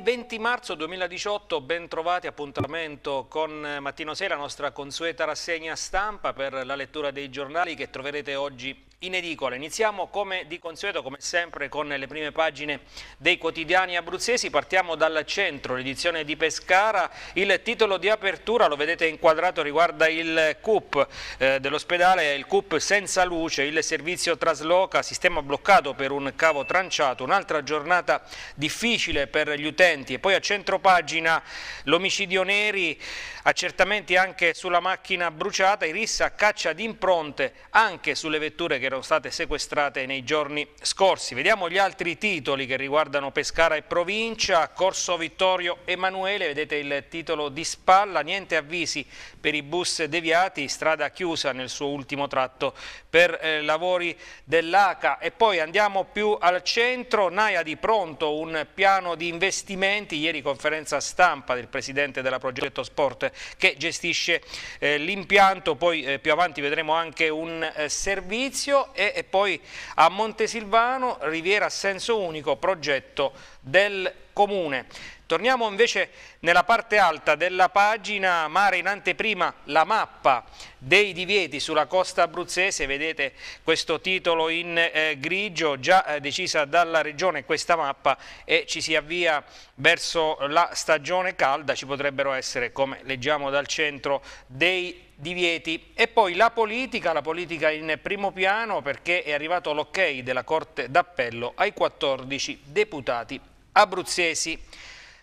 20 marzo 2018, ben trovati, appuntamento con eh, Mattino la nostra consueta rassegna stampa per la lettura dei giornali che troverete oggi in edicola. Iniziamo come di consueto, come sempre, con le prime pagine dei quotidiani abruzzesi. Partiamo dal centro, l'edizione di Pescara. Il titolo di apertura, lo vedete inquadrato, riguarda il CUP eh, dell'ospedale, il CUP senza luce, il servizio trasloca, sistema bloccato per un cavo tranciato, un'altra giornata difficile per gli utenti. E poi a centro pagina l'omicidio Neri, accertamenti anche sulla macchina bruciata, Irissa caccia di impronte anche sulle vetture che erano state sequestrate nei giorni scorsi. Vediamo gli altri titoli che riguardano Pescara e provincia, Corso Vittorio Emanuele, vedete il titolo di spalla, niente avvisi per i bus deviati, strada chiusa nel suo ultimo tratto per eh, lavori dell'ACA e poi andiamo più al centro, Naia di pronto un piano di investimenti, ieri conferenza stampa del presidente della Progetto Sport che gestisce eh, l'impianto, poi eh, più avanti vedremo anche un eh, servizio Lazio e, e poi a Montesilvano, Riviera a senso unico, progetto del Comune. Torniamo invece nella parte alta della pagina Mare in anteprima la mappa dei divieti sulla costa abruzzese, vedete questo titolo in eh, grigio già eh, decisa dalla regione questa mappa e ci si avvia verso la stagione calda, ci potrebbero essere come leggiamo dal centro dei divieti. E poi la politica, la politica in primo piano perché è arrivato l'ok della Corte d'Appello ai 14 deputati abruzzesi.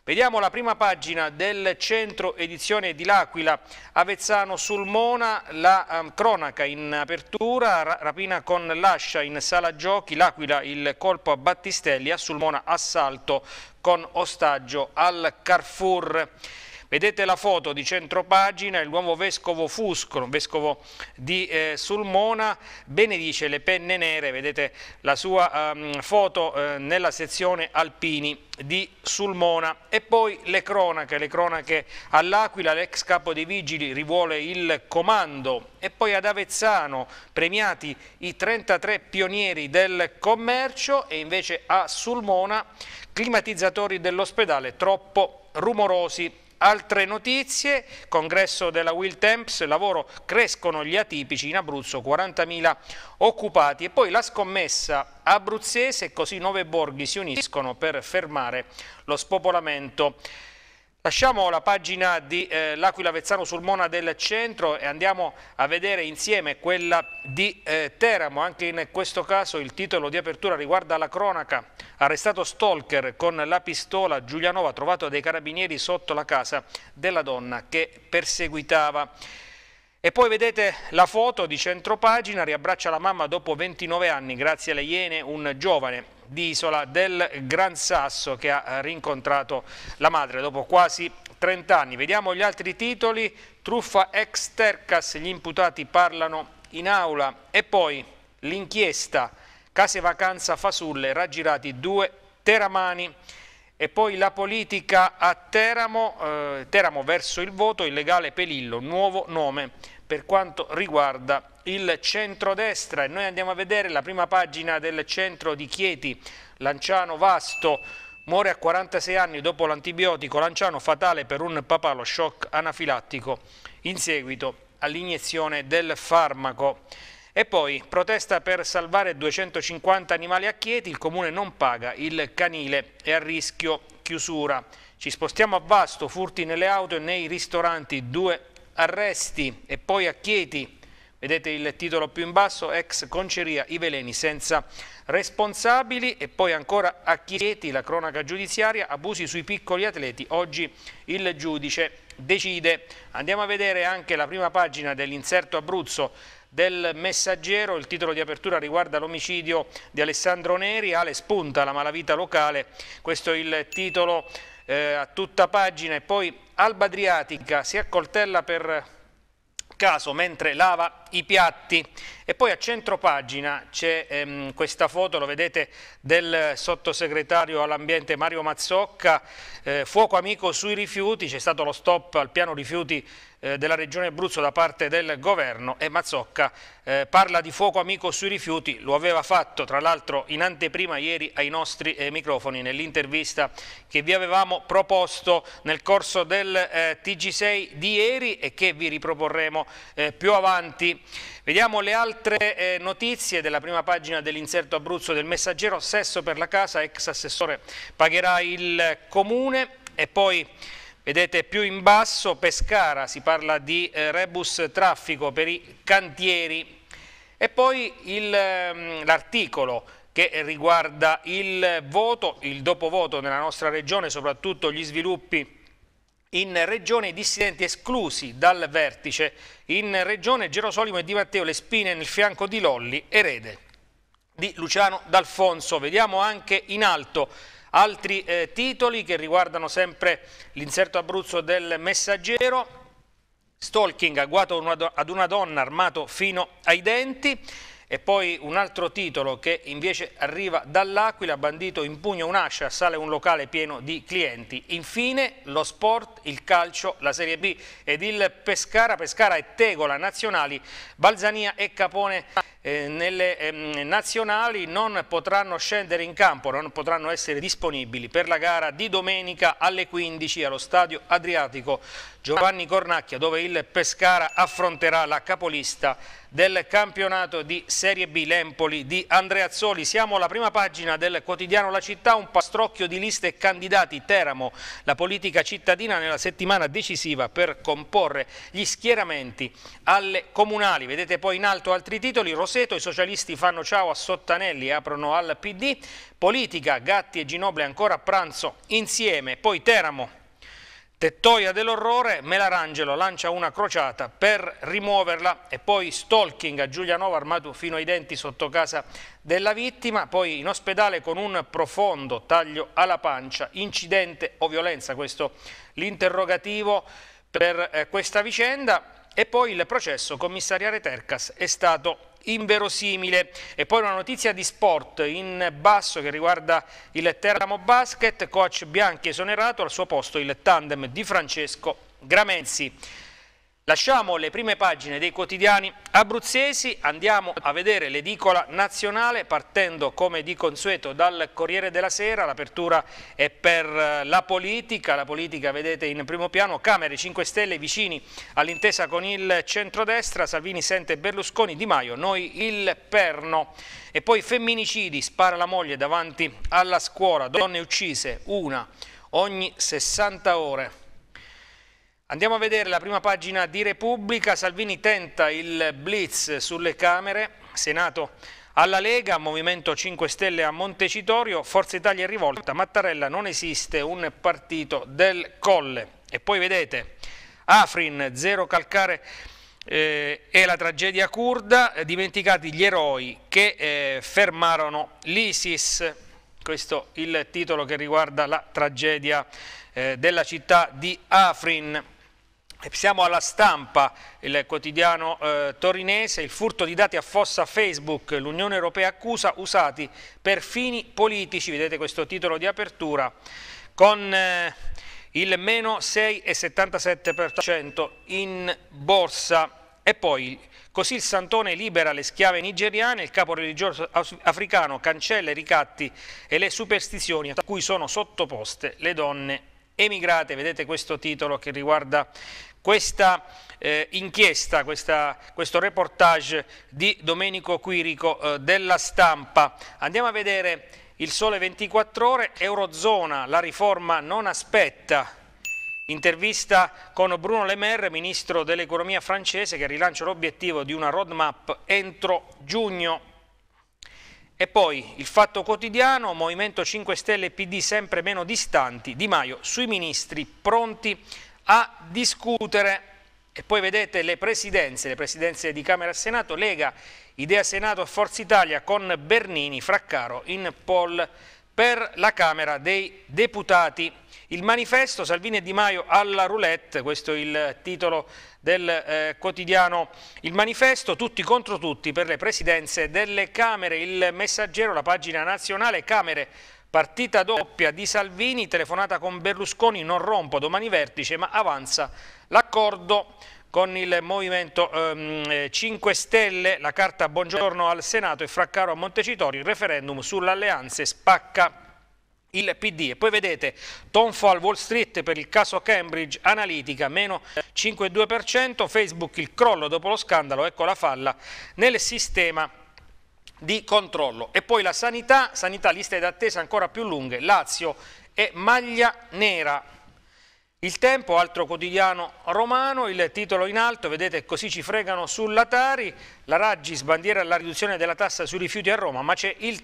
Vediamo la prima pagina del centro edizione di L'Aquila, Avezzano Sulmona, la um, cronaca in apertura, ra rapina con l'ascia in sala giochi, L'Aquila il colpo a Battistelli, a Sulmona assalto con ostaggio al Carrefour. Vedete la foto di centropagina, il nuovo vescovo Fusco, vescovo di eh, Sulmona, benedice le penne nere, vedete la sua ehm, foto eh, nella sezione Alpini di Sulmona e poi le cronache, le cronache all'Aquila, l'ex capo dei vigili rivuole il comando e poi ad Avezzano premiati i 33 pionieri del commercio e invece a Sulmona climatizzatori dell'ospedale troppo rumorosi Altre notizie, congresso della Will Temps, lavoro crescono gli atipici in Abruzzo, 40.000 occupati e poi la scommessa abruzzese, così nove borghi si uniscono per fermare lo spopolamento. Lasciamo la pagina di eh, L'Aquila Vezzano sul Mona del centro e andiamo a vedere insieme quella di eh, Teramo. Anche in questo caso il titolo di apertura riguarda la cronaca. Arrestato stalker con la pistola, Giulianova trovato dai carabinieri sotto la casa della donna che perseguitava. E poi vedete la foto di centropagina, riabbraccia la mamma dopo 29 anni, grazie alle Iene, un giovane di Isola del Gran Sasso che ha rincontrato la madre dopo quasi 30 anni. Vediamo gli altri titoli, truffa ex Tercas, gli imputati parlano in aula e poi l'inchiesta, case vacanza fasulle, raggirati due teramani e poi la politica a Teramo, eh, Teramo verso il voto, il legale Pelillo, nuovo nome per quanto riguarda il centrodestra e noi andiamo a vedere la prima pagina del centro di Chieti, Lanciano Vasto, muore a 46 anni dopo l'antibiotico, Lanciano fatale per un papà, lo shock anafilattico in seguito all'iniezione del farmaco. E poi protesta per salvare 250 animali a Chieti, il comune non paga, il canile è a rischio chiusura. Ci spostiamo a Vasto, furti nelle auto e nei ristoranti, due arresti e poi a Chieti, vedete il titolo più in basso, ex conceria i veleni senza responsabili e poi ancora a Chieti la cronaca giudiziaria, abusi sui piccoli atleti, oggi il giudice decide. Andiamo a vedere anche la prima pagina dell'inserto Abruzzo del Messaggero, il titolo di apertura riguarda l'omicidio di Alessandro Neri, Ale spunta la malavita locale, questo è il titolo eh, a tutta pagina e poi Alba Adriatica si accoltella per caso mentre lava i piatti e poi a centro pagina c'è ehm, questa foto, lo vedete, del sottosegretario all'ambiente Mario Mazzocca, eh, fuoco amico sui rifiuti, c'è stato lo stop al piano rifiuti eh, della Regione Abruzzo da parte del governo e Mazzocca eh, parla di fuoco amico sui rifiuti, lo aveva fatto tra l'altro in anteprima ieri ai nostri eh, microfoni nell'intervista che vi avevamo proposto nel corso del eh, TG6 di ieri e che vi riproporremo eh, più avanti. Vediamo le altre eh, notizie della prima pagina dell'inserto Abruzzo del messaggero, sesso per la casa, ex assessore pagherà il comune e poi... Vedete più in basso Pescara, si parla di eh, rebus traffico per i cantieri e poi ehm, l'articolo che riguarda il voto, il dopovoto nella nostra regione, soprattutto gli sviluppi in regione, i dissidenti esclusi dal vertice in regione, Gerosolimo e Di Matteo le spine nel fianco di Lolli, erede di Luciano D'Alfonso. Vediamo anche in alto Altri eh, titoli che riguardano sempre l'inserto Abruzzo del Messaggero, stalking, agguato ad una donna armato fino ai denti, e poi un altro titolo che invece arriva dall'Aquila, bandito in pugno un'ascia, sale un locale pieno di clienti. Infine lo sport, il calcio, la Serie B ed il Pescara, Pescara e Tegola nazionali, Balzania e Capone eh, nelle eh, nazionali non potranno scendere in campo, non potranno essere disponibili per la gara di domenica alle 15 allo stadio Adriatico Giovanni Cornacchia dove il Pescara affronterà la capolista del campionato di Serie B Lempoli di Andreazzoli. Siamo alla prima pagina del quotidiano La Città, un pastrocchio di liste e candidati Teramo, la politica cittadina nella settimana decisiva per comporre gli schieramenti alle comunali. Vedete poi in alto altri titoli, Roseto, i socialisti fanno ciao a Sottanelli, e aprono al PD, politica, Gatti e Ginoble ancora a pranzo insieme, poi Teramo, Tettoia dell'orrore, Melarangelo lancia una crociata per rimuoverla e poi stalking a Giulianova armato fino ai denti sotto casa della vittima, poi in ospedale con un profondo taglio alla pancia, incidente o violenza, questo l'interrogativo per eh, questa vicenda e poi il processo commissariare Tercas è stato inverosimile. E poi una notizia di sport in basso che riguarda il Teramo Basket, coach Bianchi esonerato, al suo posto il tandem di Francesco Gramenzi. Lasciamo le prime pagine dei quotidiani abruzzesi, andiamo a vedere l'edicola nazionale partendo come di consueto dal Corriere della Sera, l'apertura è per eh, la politica, la politica vedete in primo piano, Camere 5 Stelle vicini all'intesa con il centrodestra, Salvini sente Berlusconi, Di Maio, noi il perno e poi femminicidi, spara la moglie davanti alla scuola, donne uccise, una ogni 60 ore. Andiamo a vedere la prima pagina di Repubblica, Salvini tenta il blitz sulle Camere, Senato alla Lega, Movimento 5 Stelle a Montecitorio, Forza Italia è rivolta, Mattarella non esiste un partito del colle. E poi vedete, Afrin, zero calcare eh, e la tragedia curda, dimenticati gli eroi che eh, fermarono l'ISIS. Questo il titolo che riguarda la tragedia eh, della città di Afrin. Eh, siamo alla stampa, il quotidiano eh, torinese, il furto di dati a fossa Facebook, l'Unione Europea accusa usati per fini politici, vedete questo titolo di apertura, con eh, il meno 6,77% in borsa. E poi, così il Santone libera le schiave nigeriane, il capo religioso africano cancella i ricatti e le superstizioni a cui sono sottoposte le donne emigrate. Vedete questo titolo che riguarda questa eh, inchiesta, questa, questo reportage di Domenico Quirico eh, della stampa. Andiamo a vedere il sole 24 ore, Eurozona, la riforma non aspetta. Intervista con Bruno Le Maire, ministro dell'economia francese, che rilancia l'obiettivo di una roadmap entro giugno. E poi il fatto quotidiano, Movimento 5 Stelle e PD sempre meno distanti, Di Maio sui ministri pronti a discutere. E poi vedete le presidenze, le presidenze di Camera e Senato, Lega, Idea Senato e Forza Italia con Bernini, Fraccaro in poll per la Camera dei Deputati. Il manifesto Salvini e Di Maio alla roulette, questo è il titolo del eh, quotidiano Il Manifesto, tutti contro tutti per le presidenze delle Camere, il messaggero, la pagina nazionale, Camere Partita doppia di Salvini, telefonata con Berlusconi, non rompo domani vertice ma avanza l'accordo con il Movimento ehm, 5 eh, Stelle, la carta Buongiorno al Senato e Fraccaro a Montecitorio, il referendum sull'alleanze spacca il PD. E poi vedete tonfo al Wall Street per il caso Cambridge Analytica, meno 5,2%, Facebook il crollo dopo lo scandalo, ecco la falla nel sistema di controllo. E poi la sanità, sanità liste d'attesa ancora più lunghe, Lazio e maglia nera. Il Tempo, altro quotidiano romano, il titolo in alto, vedete così ci fregano sulla Tari, la Raggi sbandiera la riduzione della tassa sui rifiuti a Roma, ma c'è il,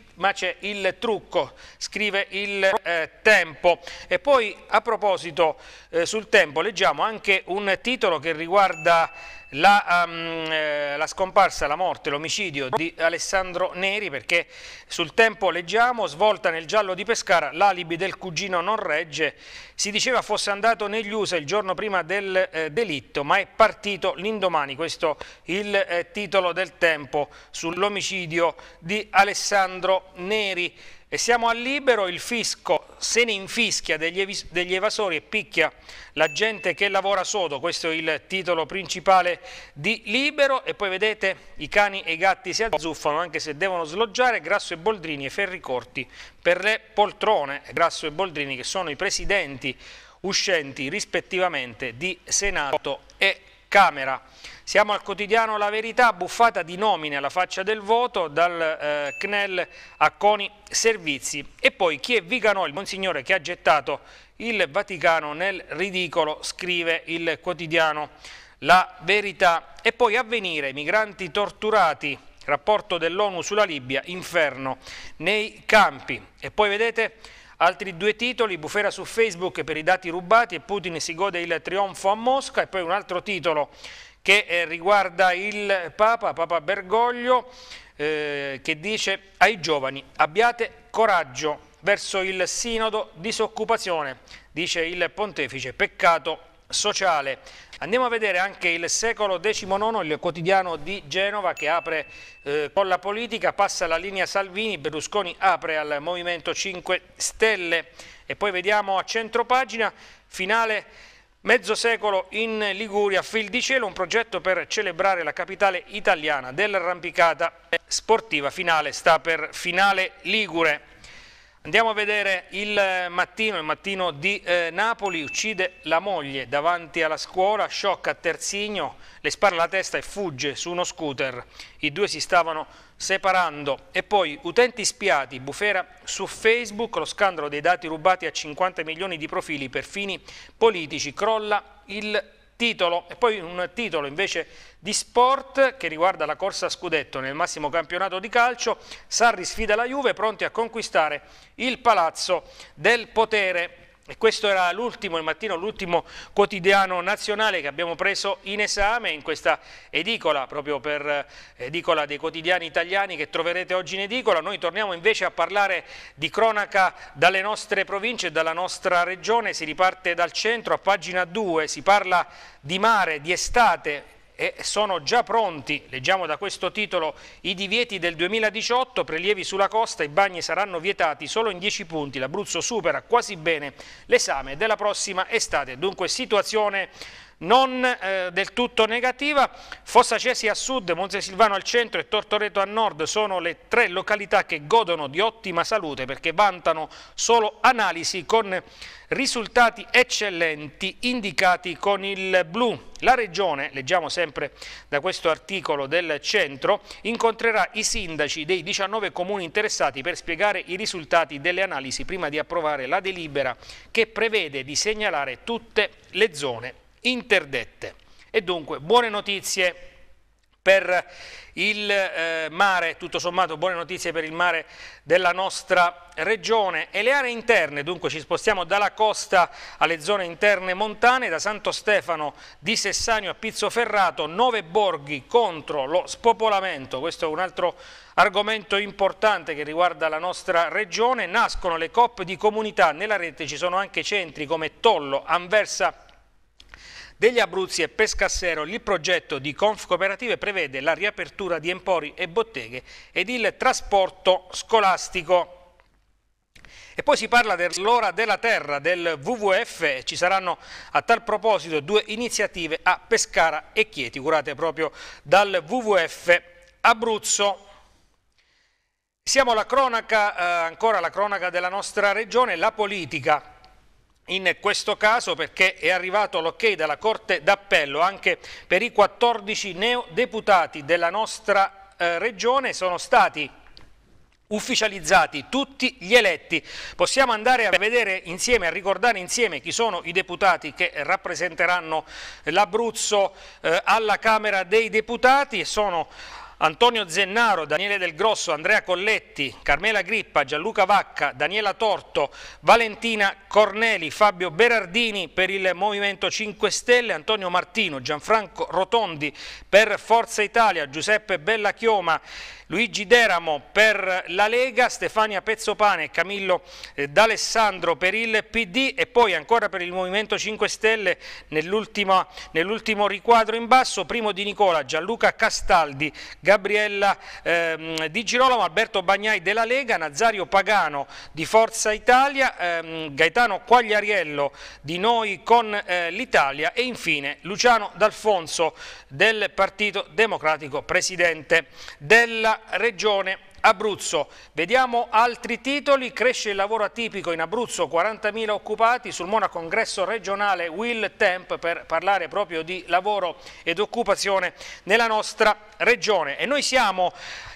il, trucco, scrive il eh, Tempo. E poi a proposito eh, sul Tempo leggiamo anche un titolo che riguarda la, um, la scomparsa, la morte, l'omicidio di Alessandro Neri perché sul tempo leggiamo svolta nel giallo di Pescara l'alibi del cugino non regge si diceva fosse andato negli USA il giorno prima del eh, delitto ma è partito l'indomani questo il eh, titolo del tempo sull'omicidio di Alessandro Neri e siamo al libero, il fisco se ne infischia degli, ev degli, evasori e picchia la gente che lavora sodo, questo è il titolo principale di Libero e poi vedete i cani e i gatti si azzuffano anche se devono sloggiare, Grasso e Boldrini e Ferri Corti per le poltrone, Grasso e Boldrini che sono i presidenti uscenti rispettivamente di Senato e Camera. Siamo al quotidiano La Verità, buffata di nomine alla faccia del voto dal eh, CNEL a Coni Servizi e poi chi è Viganò, il monsignore che ha gettato il Vaticano nel ridicolo, scrive il quotidiano La Verità. E poi avvenire, migranti torturati, rapporto dell'ONU sulla Libia, inferno nei campi. E poi vedete... Altri due titoli, bufera su Facebook per i dati rubati e Putin si gode il trionfo a Mosca e poi un altro titolo che eh, riguarda il Papa, Papa Bergoglio, eh, che dice ai giovani abbiate coraggio verso il sinodo disoccupazione, dice il pontefice, peccato sociale. Andiamo a vedere anche il secolo XIX, il quotidiano di Genova che apre eh, con la politica, passa la linea Salvini, Berlusconi apre al Movimento 5 Stelle e poi vediamo a centropagina finale Mezzo secolo in Liguria, fil di cielo, un progetto per celebrare la capitale italiana dell'arrampicata sportiva finale, sta per finale Ligure. Andiamo a vedere il mattino, il mattino di eh, Napoli, uccide la moglie davanti alla scuola, sciocca Terzigno, le spara la testa e fugge su uno scooter. I due si stavano separando e poi utenti spiati, bufera su Facebook, lo scandalo dei dati rubati a 50 milioni di profili per fini politici, crolla il titolo e poi un titolo invece di sport che riguarda la corsa a scudetto nel massimo campionato di calcio, Sarri sfida la Juve pronti a conquistare il palazzo del potere e questo era l'ultimo, il mattino, l'ultimo quotidiano nazionale che abbiamo preso in esame in questa edicola, proprio per eh, edicola dei quotidiani italiani che troverete oggi in edicola. Noi torniamo invece a parlare di cronaca dalle nostre province, dalla nostra regione. Si riparte dal centro, a pagina 2 si parla di mare, di estate, e sono già pronti, leggiamo da questo titolo, i divieti del 2018, prelievi sulla costa, i bagni saranno vietati solo in 10 punti, l'Abruzzo supera quasi bene l'esame della prossima estate, dunque situazione non eh, del tutto negativa, Fossa Cesi a sud, Montesilvano al centro e Tortoreto a nord sono le tre località che godono di ottima salute perché vantano solo analisi con risultati eccellenti indicati con il blu. La Regione, leggiamo sempre da questo articolo del centro, incontrerà i sindaci dei 19 comuni interessati per spiegare i risultati delle analisi prima di approvare la delibera che prevede di segnalare tutte le zone interdette. E dunque, buone notizie per il eh, mare, tutto sommato buone notizie per il mare della nostra regione e le aree interne, dunque ci spostiamo dalla costa alle zone interne montane, da Santo Stefano di Sessanio a Pizzoferrato, nove borghi contro lo spopolamento, questo è un altro argomento importante che riguarda la nostra regione, nascono le COP di comunità, nella rete ci sono anche centri come Tollo, Anversa degli Abruzzi e Pescassero il progetto di Conf Cooperative prevede la riapertura di empori e botteghe ed il trasporto scolastico. E poi si parla dell'ora della terra del WWF, ci saranno a tal proposito due iniziative a Pescara e Chieti, curate proprio dal WWF Abruzzo. Siamo alla cronaca, eh, ancora alla cronaca della nostra regione, la politica in questo caso perché è arrivato l'ok dalla Corte d'Appello anche per i 14 neodeputati della nostra eh, regione sono stati ufficializzati tutti gli eletti. Possiamo andare a vedere insieme, a ricordare insieme chi sono i deputati che rappresenteranno l'Abruzzo eh, alla Camera dei Deputati e sono Antonio Zennaro, Daniele Del Grosso, Andrea Colletti, Carmela Grippa, Gianluca Vacca, Daniela Torto, Valentina Corneli, Fabio Berardini per il Movimento 5 Stelle, Antonio Martino, Gianfranco Rotondi per Forza Italia, Giuseppe Bellachioma, Luigi Deramo per la Lega, Stefania Pezzopane Camillo eh, D'Alessandro per il PD e poi ancora per il Movimento 5 Stelle nell'ultimo nell riquadro in basso, primo di Nicola, Gianluca Castaldi, Gabriella ehm, Di Girolamo, Alberto Bagnai della Lega, Nazario Pagano di Forza Italia, ehm, Gaetano Quagliariello di Noi con eh, l'Italia e infine Luciano D'Alfonso del Partito Democratico, Presidente della Regione Abruzzo, vediamo altri titoli, cresce il lavoro atipico in Abruzzo, 40.000 occupati, sul Mona Congresso regionale Will Temp per parlare proprio di lavoro ed occupazione nella nostra regione. E noi siamo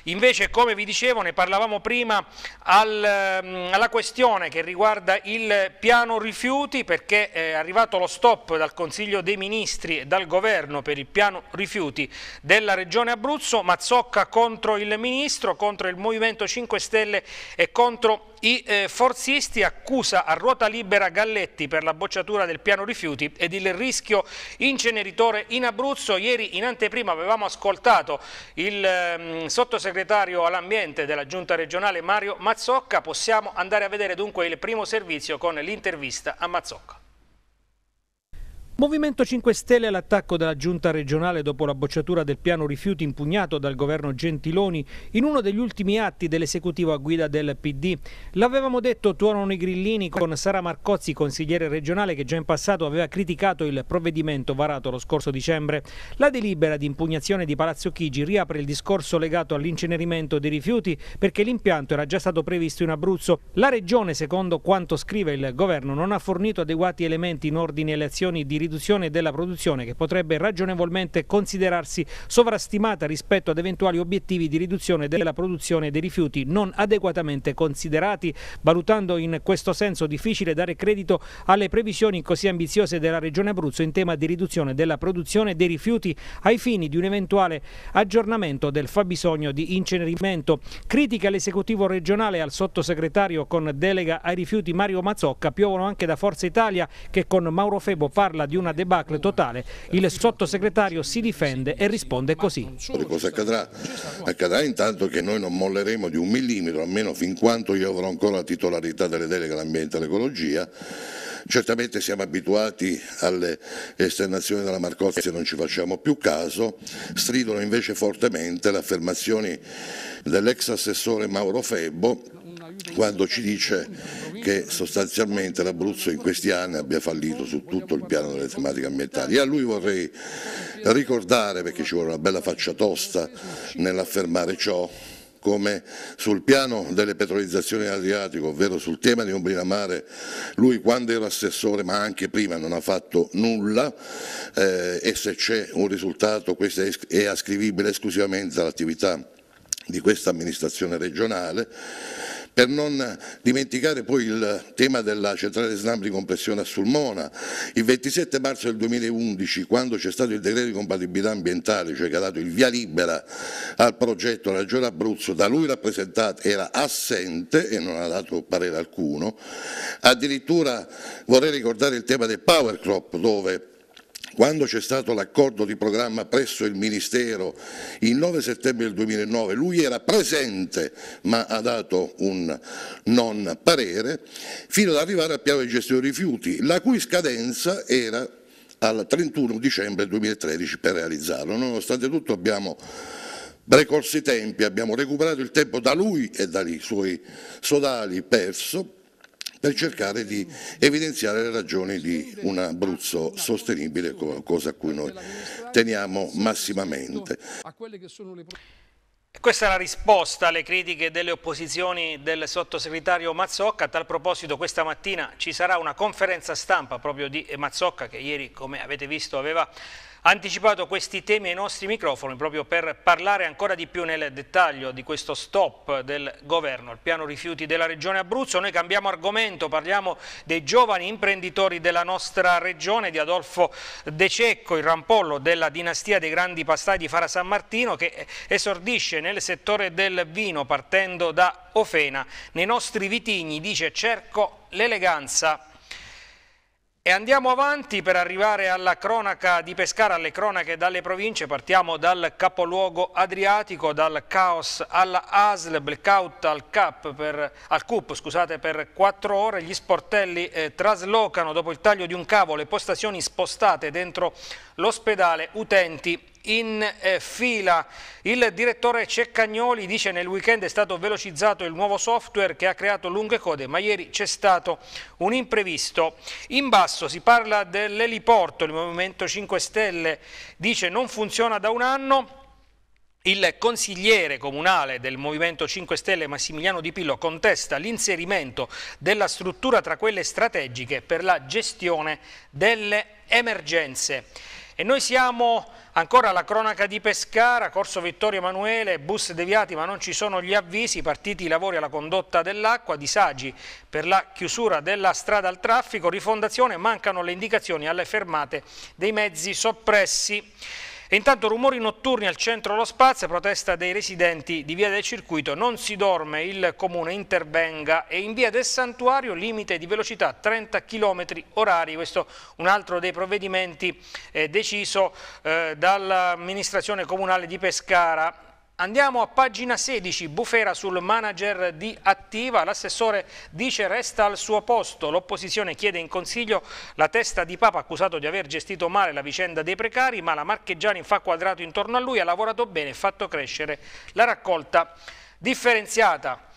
Invece, come vi dicevo, ne parlavamo prima al, mm, alla questione che riguarda il piano rifiuti, perché eh, è arrivato lo stop dal Consiglio dei Ministri e dal Governo per il piano rifiuti della Regione Abruzzo, Mazzocca contro il Ministro, contro il Movimento 5 Stelle e contro i eh, forzisti accusa a ruota libera Galletti per la bocciatura del piano rifiuti ed il rischio inceneritore in Abruzzo. Ieri in anteprima avevamo ascoltato il eh, sottosegretario all'ambiente della giunta regionale Mario Mazzocca. Possiamo andare a vedere dunque il primo servizio con l'intervista a Mazzocca. Movimento 5 Stelle all'attacco della giunta regionale dopo la bocciatura del piano rifiuti impugnato dal governo Gentiloni in uno degli ultimi atti dell'esecutivo a guida del PD. L'avevamo detto, tuonano i grillini con Sara Marcozzi, consigliere regionale che già in passato aveva criticato il provvedimento varato lo scorso dicembre. La delibera di impugnazione di Palazzo Chigi riapre il discorso legato all'incenerimento dei rifiuti perché l'impianto era già stato previsto in Abruzzo. La regione, secondo quanto scrive il governo, non ha fornito adeguati elementi in ordine alle azioni di riduzione della produzione che potrebbe ragionevolmente considerarsi sovrastimata rispetto ad eventuali obiettivi di riduzione della produzione dei rifiuti non adeguatamente considerati, valutando in questo senso difficile dare credito alle previsioni così ambiziose della Regione Abruzzo in tema di riduzione della produzione dei rifiuti ai fini di un eventuale aggiornamento del fabbisogno di incenerimento. Critiche all'esecutivo regionale e al sottosegretario con delega ai rifiuti Mario Mazzocca piovono anche da Forza Italia che con Mauro Febo parla di di una debacle totale, il sottosegretario si difende e risponde così. Cosa accadrà? Accadrà intanto che noi non molleremo di un millimetro, almeno fin quanto io avrò ancora la titolarità delle deleghe all'ambiente e all'ecologia. Certamente siamo abituati alle esternazioni della Marcozzi e non ci facciamo più caso, stridono invece fortemente le affermazioni dell'ex assessore Mauro Febbo quando ci dice che sostanzialmente l'Abruzzo in questi anni abbia fallito su tutto il piano delle tematiche ambientali. E a lui vorrei ricordare, perché ci vuole una bella faccia tosta nell'affermare ciò, come sul piano delle petrolizzazioni adriatico, ovvero sul tema di Umbrina Mare, lui quando era assessore ma anche prima non ha fatto nulla eh, e se c'è un risultato questo è ascrivibile esclusivamente all'attività di questa amministrazione regionale per non dimenticare poi il tema della centrale SNAM di compressione a Sulmona, il 27 marzo del 2011 quando c'è stato il decreto di compatibilità ambientale, cioè che ha dato il via libera al progetto la Regione Abruzzo, da lui rappresentata era assente e non ha dato parere alcuno, addirittura vorrei ricordare il tema del power crop dove quando c'è stato l'accordo di programma presso il Ministero il 9 settembre del 2009, lui era presente ma ha dato un non parere, fino ad arrivare al piano di gestione dei rifiuti, la cui scadenza era al 31 dicembre 2013 per realizzarlo. Nonostante tutto abbiamo precorsi i tempi, abbiamo recuperato il tempo da lui e dai suoi sodali perso per cercare di evidenziare le ragioni di un Abruzzo sostenibile, cosa a cui noi teniamo massimamente. Questa è la risposta alle critiche delle opposizioni del sottosegretario Mazzocca. A tal proposito questa mattina ci sarà una conferenza stampa proprio di Mazzocca che ieri, come avete visto, aveva anticipato questi temi ai nostri microfoni proprio per parlare ancora di più nel dettaglio di questo stop del governo, il piano rifiuti della regione Abruzzo. Noi cambiamo argomento, parliamo dei giovani imprenditori della nostra regione, di Adolfo De Cecco, il rampollo della dinastia dei grandi pastai di Fara San Martino che esordisce nel settore del vino partendo da Ofena. Nei nostri vitigni dice cerco l'eleganza e andiamo avanti per arrivare alla cronaca di Pescara, alle cronache dalle province, partiamo dal capoluogo adriatico, dal caos alla ASL, blackout al, cap per, al CUP scusate, per 4 ore, gli sportelli eh, traslocano dopo il taglio di un cavo, le postazioni spostate dentro l'ospedale, utenti in eh, fila. Il direttore Ceccagnoli dice nel weekend è stato velocizzato il nuovo software che ha creato lunghe code, ma ieri c'è stato un imprevisto. In basso si parla dell'eliporto, il Movimento 5 Stelle dice non funziona da un anno, il consigliere comunale del Movimento 5 Stelle Massimiliano Di Pillo contesta l'inserimento della struttura tra quelle strategiche per la gestione delle emergenze. E noi siamo ancora alla cronaca di Pescara, Corso Vittorio Emanuele, bus deviati ma non ci sono gli avvisi, partiti i lavori alla condotta dell'acqua, disagi per la chiusura della strada al traffico, rifondazione, mancano le indicazioni alle fermate dei mezzi soppressi. E intanto rumori notturni al centro dello Spazio, protesta dei residenti di Via del Circuito, non si dorme, il comune intervenga e in Via del Santuario limite di velocità 30 km orari, questo un altro dei provvedimenti eh, deciso eh, dall'amministrazione comunale di Pescara Andiamo a pagina 16, bufera sul manager di Attiva, l'assessore dice resta al suo posto, l'opposizione chiede in consiglio la testa di Papa accusato di aver gestito male la vicenda dei precari, ma la Marcheggiani fa quadrato intorno a lui, ha lavorato bene e fatto crescere la raccolta differenziata.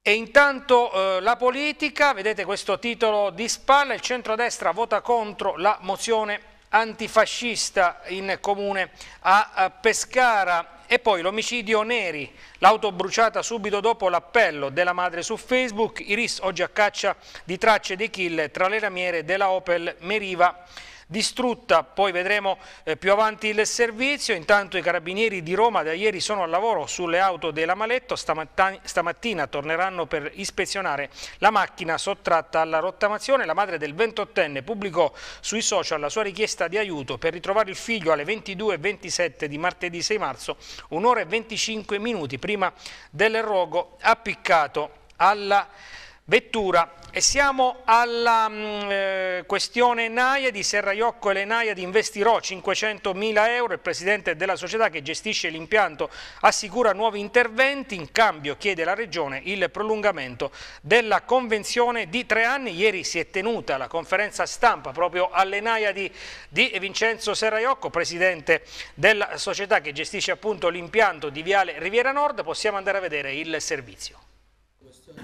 E intanto eh, la politica, vedete questo titolo di spalla, il centrodestra vota contro la mozione antifascista in comune a Pescara e poi l'omicidio Neri, l'auto bruciata subito dopo l'appello della madre su Facebook, Iris oggi a caccia di tracce dei kill tra le ramiere della Opel Meriva distrutta, poi vedremo eh, più avanti il servizio, intanto i carabinieri di Roma da ieri sono al lavoro sulle auto dell'Amaletto, stamattina, stamattina torneranno per ispezionare la macchina sottratta alla rottamazione, la madre del 28enne pubblicò sui social la sua richiesta di aiuto per ritrovare il figlio alle 22.27 di martedì 6 marzo, un'ora e 25 minuti prima del rogo appiccato alla Vettura. E siamo alla mh, mm, eh, questione Naiadi, Serraiocco e le Naiadi di Investirò 500.000 euro. Il presidente della società che gestisce l'impianto assicura nuovi interventi. In cambio chiede alla Regione il prolungamento della convenzione di tre anni. Ieri si è tenuta la conferenza stampa proprio alle Naiadi di, di Vincenzo Serraiocco, presidente della società che gestisce appunto l'impianto di Viale Riviera Nord. Possiamo andare a vedere il servizio.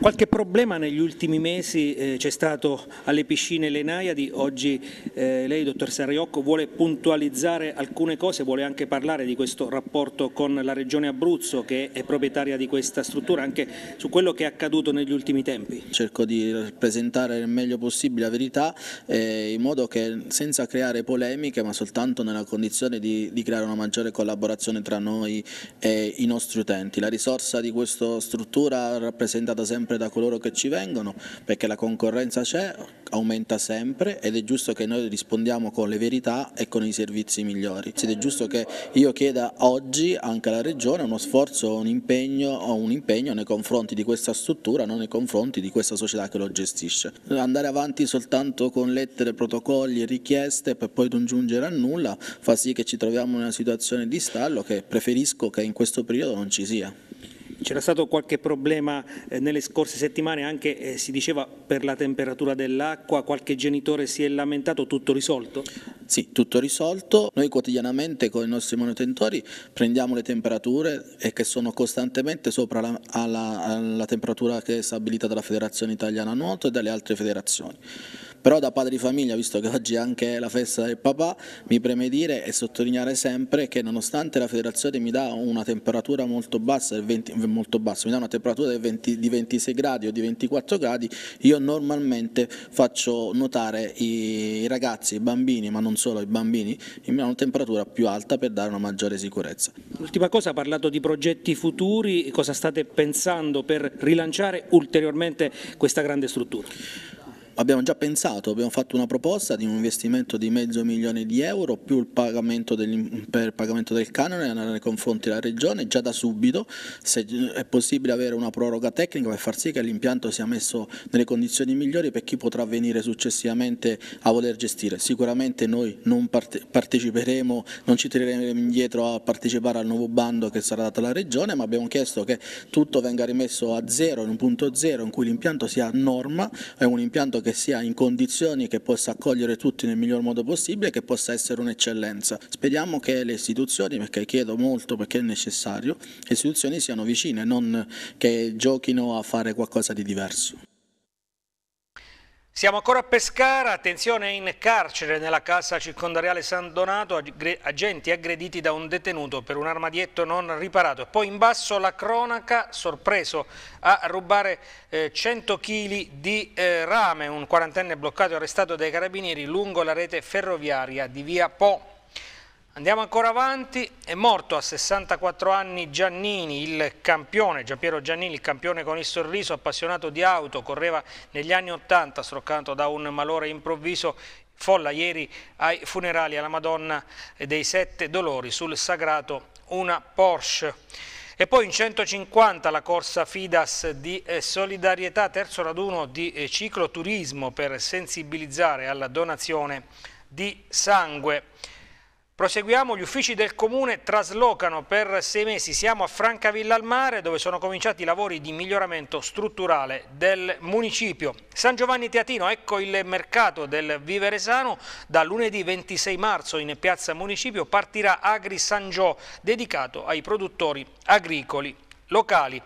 Qualche problema negli ultimi mesi eh, c'è stato alle piscine Lenaiadi, oggi eh, lei, dottor Sarriocco, vuole puntualizzare alcune cose, vuole anche parlare di questo rapporto con la Regione Abruzzo che è proprietaria di questa struttura, anche su quello che è accaduto negli ultimi tempi. Cerco di rappresentare il meglio possibile la verità eh, in modo che senza creare polemiche ma soltanto nella condizione di, di creare una maggiore collaborazione tra noi e i nostri utenti. La risorsa di questa struttura rappresentata sempre sempre da coloro che ci vengono, perché la concorrenza c'è, aumenta sempre ed è giusto che noi rispondiamo con le verità e con i servizi migliori. Ed è giusto che io chieda oggi anche alla Regione uno sforzo, un impegno, un impegno nei confronti di questa struttura, non nei confronti di questa società che lo gestisce. Andare avanti soltanto con lettere, protocolli e richieste per poi non giungere a nulla fa sì che ci troviamo in una situazione di stallo che preferisco che in questo periodo non ci sia. C'era stato qualche problema eh, nelle scorse settimane, anche eh, si diceva per la temperatura dell'acqua, qualche genitore si è lamentato, tutto risolto? Sì, tutto risolto. Noi quotidianamente con i nostri manutentori prendiamo le temperature e eh, che sono costantemente sopra la, alla, alla temperatura che è stabilita dalla Federazione Italiana Nuoto e dalle altre federazioni. Però da padre di famiglia, visto che oggi è anche la festa del papà, mi preme dire e sottolineare sempre che nonostante la federazione mi dà una temperatura molto bassa, 20, molto bassa mi dà una temperatura 20, di 26 gradi o di 24 gradi, io normalmente faccio notare i ragazzi, i bambini, ma non solo i bambini, in una temperatura più alta per dare una maggiore sicurezza. L'ultima cosa, ha parlato di progetti futuri, cosa state pensando per rilanciare ulteriormente questa grande struttura? Abbiamo già pensato, abbiamo fatto una proposta di un investimento di mezzo milione di euro più il pagamento del, per il pagamento del canone nei confronti della Regione già da subito, se eh, è possibile avere una proroga tecnica per far sì che l'impianto sia messo nelle condizioni migliori per chi potrà venire successivamente a voler gestire. Sicuramente noi non parte, parteciperemo, non ci tireremo indietro a partecipare al nuovo bando che sarà dato alla Regione, ma abbiamo chiesto che tutto venga rimesso a zero, in un punto zero in cui l'impianto sia a norma, è un impianto che sia in condizioni che possa accogliere tutti nel miglior modo possibile e che possa essere un'eccellenza. Speriamo che le istituzioni, perché chiedo molto perché è necessario, le istituzioni siano vicine, non che giochino a fare qualcosa di diverso. Siamo ancora a Pescara, attenzione in carcere nella casa circondariale San Donato, agenti aggrediti da un detenuto per un armadietto non riparato. poi in basso la cronaca, sorpreso a rubare eh, 100 kg di eh, rame, un quarantenne bloccato e arrestato dai carabinieri lungo la rete ferroviaria di via Po. Andiamo ancora avanti, è morto a 64 anni Giannini, il campione, Giampiero Giannini, il campione con il sorriso, appassionato di auto, correva negli anni 80 stroccato da un malore improvviso folla ieri ai funerali alla Madonna dei Sette Dolori sul sagrato una Porsche. E poi in 150 la corsa Fidas di eh, solidarietà, terzo raduno di eh, cicloturismo per sensibilizzare alla donazione di sangue. Proseguiamo, gli uffici del comune traslocano per sei mesi, siamo a Francavilla al Mare dove sono cominciati i lavori di miglioramento strutturale del municipio. San Giovanni Teatino, ecco il mercato del vivere sano, da lunedì 26 marzo in piazza municipio partirà Agri San Gio dedicato ai produttori agricoli locali.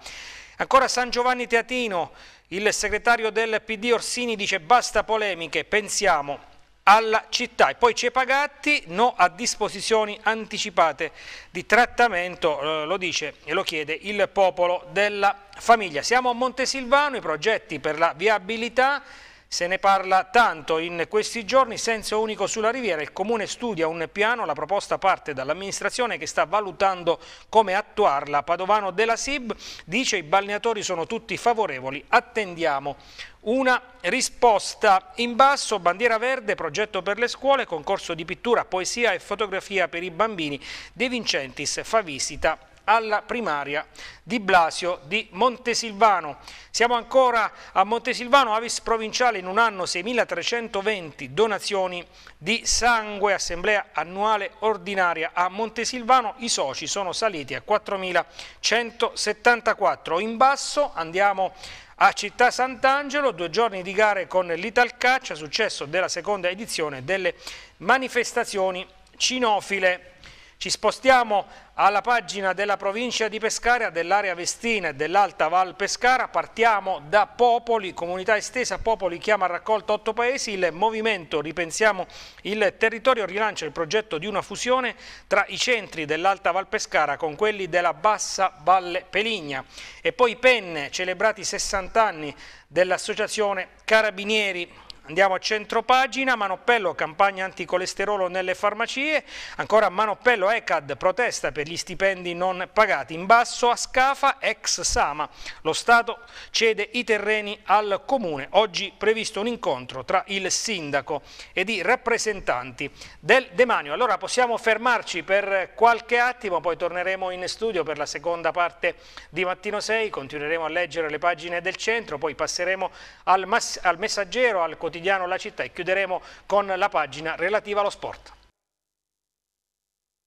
Ancora San Giovanni Teatino, il segretario del PD Orsini dice basta polemiche, pensiamo alla città. E poi Cepagatti, no a disposizioni anticipate di trattamento, eh, lo dice e lo chiede il popolo della famiglia. Siamo a Montesilvano, i progetti per la viabilità se ne parla tanto in questi giorni, senso unico sulla riviera, il comune studia un piano, la proposta parte dall'amministrazione che sta valutando come attuarla. Padovano della SIB dice i balneatori sono tutti favorevoli, attendiamo una risposta. In basso bandiera verde, progetto per le scuole, concorso di pittura, poesia e fotografia per i bambini. De Vincentis fa visita alla primaria di Blasio di Montesilvano. Siamo ancora a Montesilvano, Avis Provinciale in un anno 6.320 donazioni di sangue, assemblea annuale ordinaria a Montesilvano, i soci sono saliti a 4.174. In basso andiamo a Città Sant'Angelo, due giorni di gare con l'Italcaccia, successo della seconda edizione delle manifestazioni cinofile. Ci spostiamo alla pagina della provincia di Pescara, dell'area Vestina e dell'Alta Val Pescara. Partiamo da Popoli, comunità estesa Popoli chiama raccolta otto paesi. Il movimento Ripensiamo il territorio rilancia il progetto di una fusione tra i centri dell'Alta Val Pescara con quelli della Bassa Valle Peligna. E poi Penne, celebrati 60 anni dell'associazione Carabinieri Andiamo a centro pagina, Manoppello, campagna anticolesterolo nelle farmacie, ancora Manoppello ECAD protesta per gli stipendi non pagati, in basso a Scafa ex Sama, lo Stato cede i terreni al Comune, oggi previsto un incontro tra il sindaco ed i rappresentanti del demanio. Allora possiamo fermarci per qualche attimo, poi torneremo in studio per la seconda parte di Mattino 6, continueremo a leggere le pagine del centro, poi passeremo al, al messaggero, al quotidiano quotidiano La Città e chiuderemo con la pagina relativa allo sport.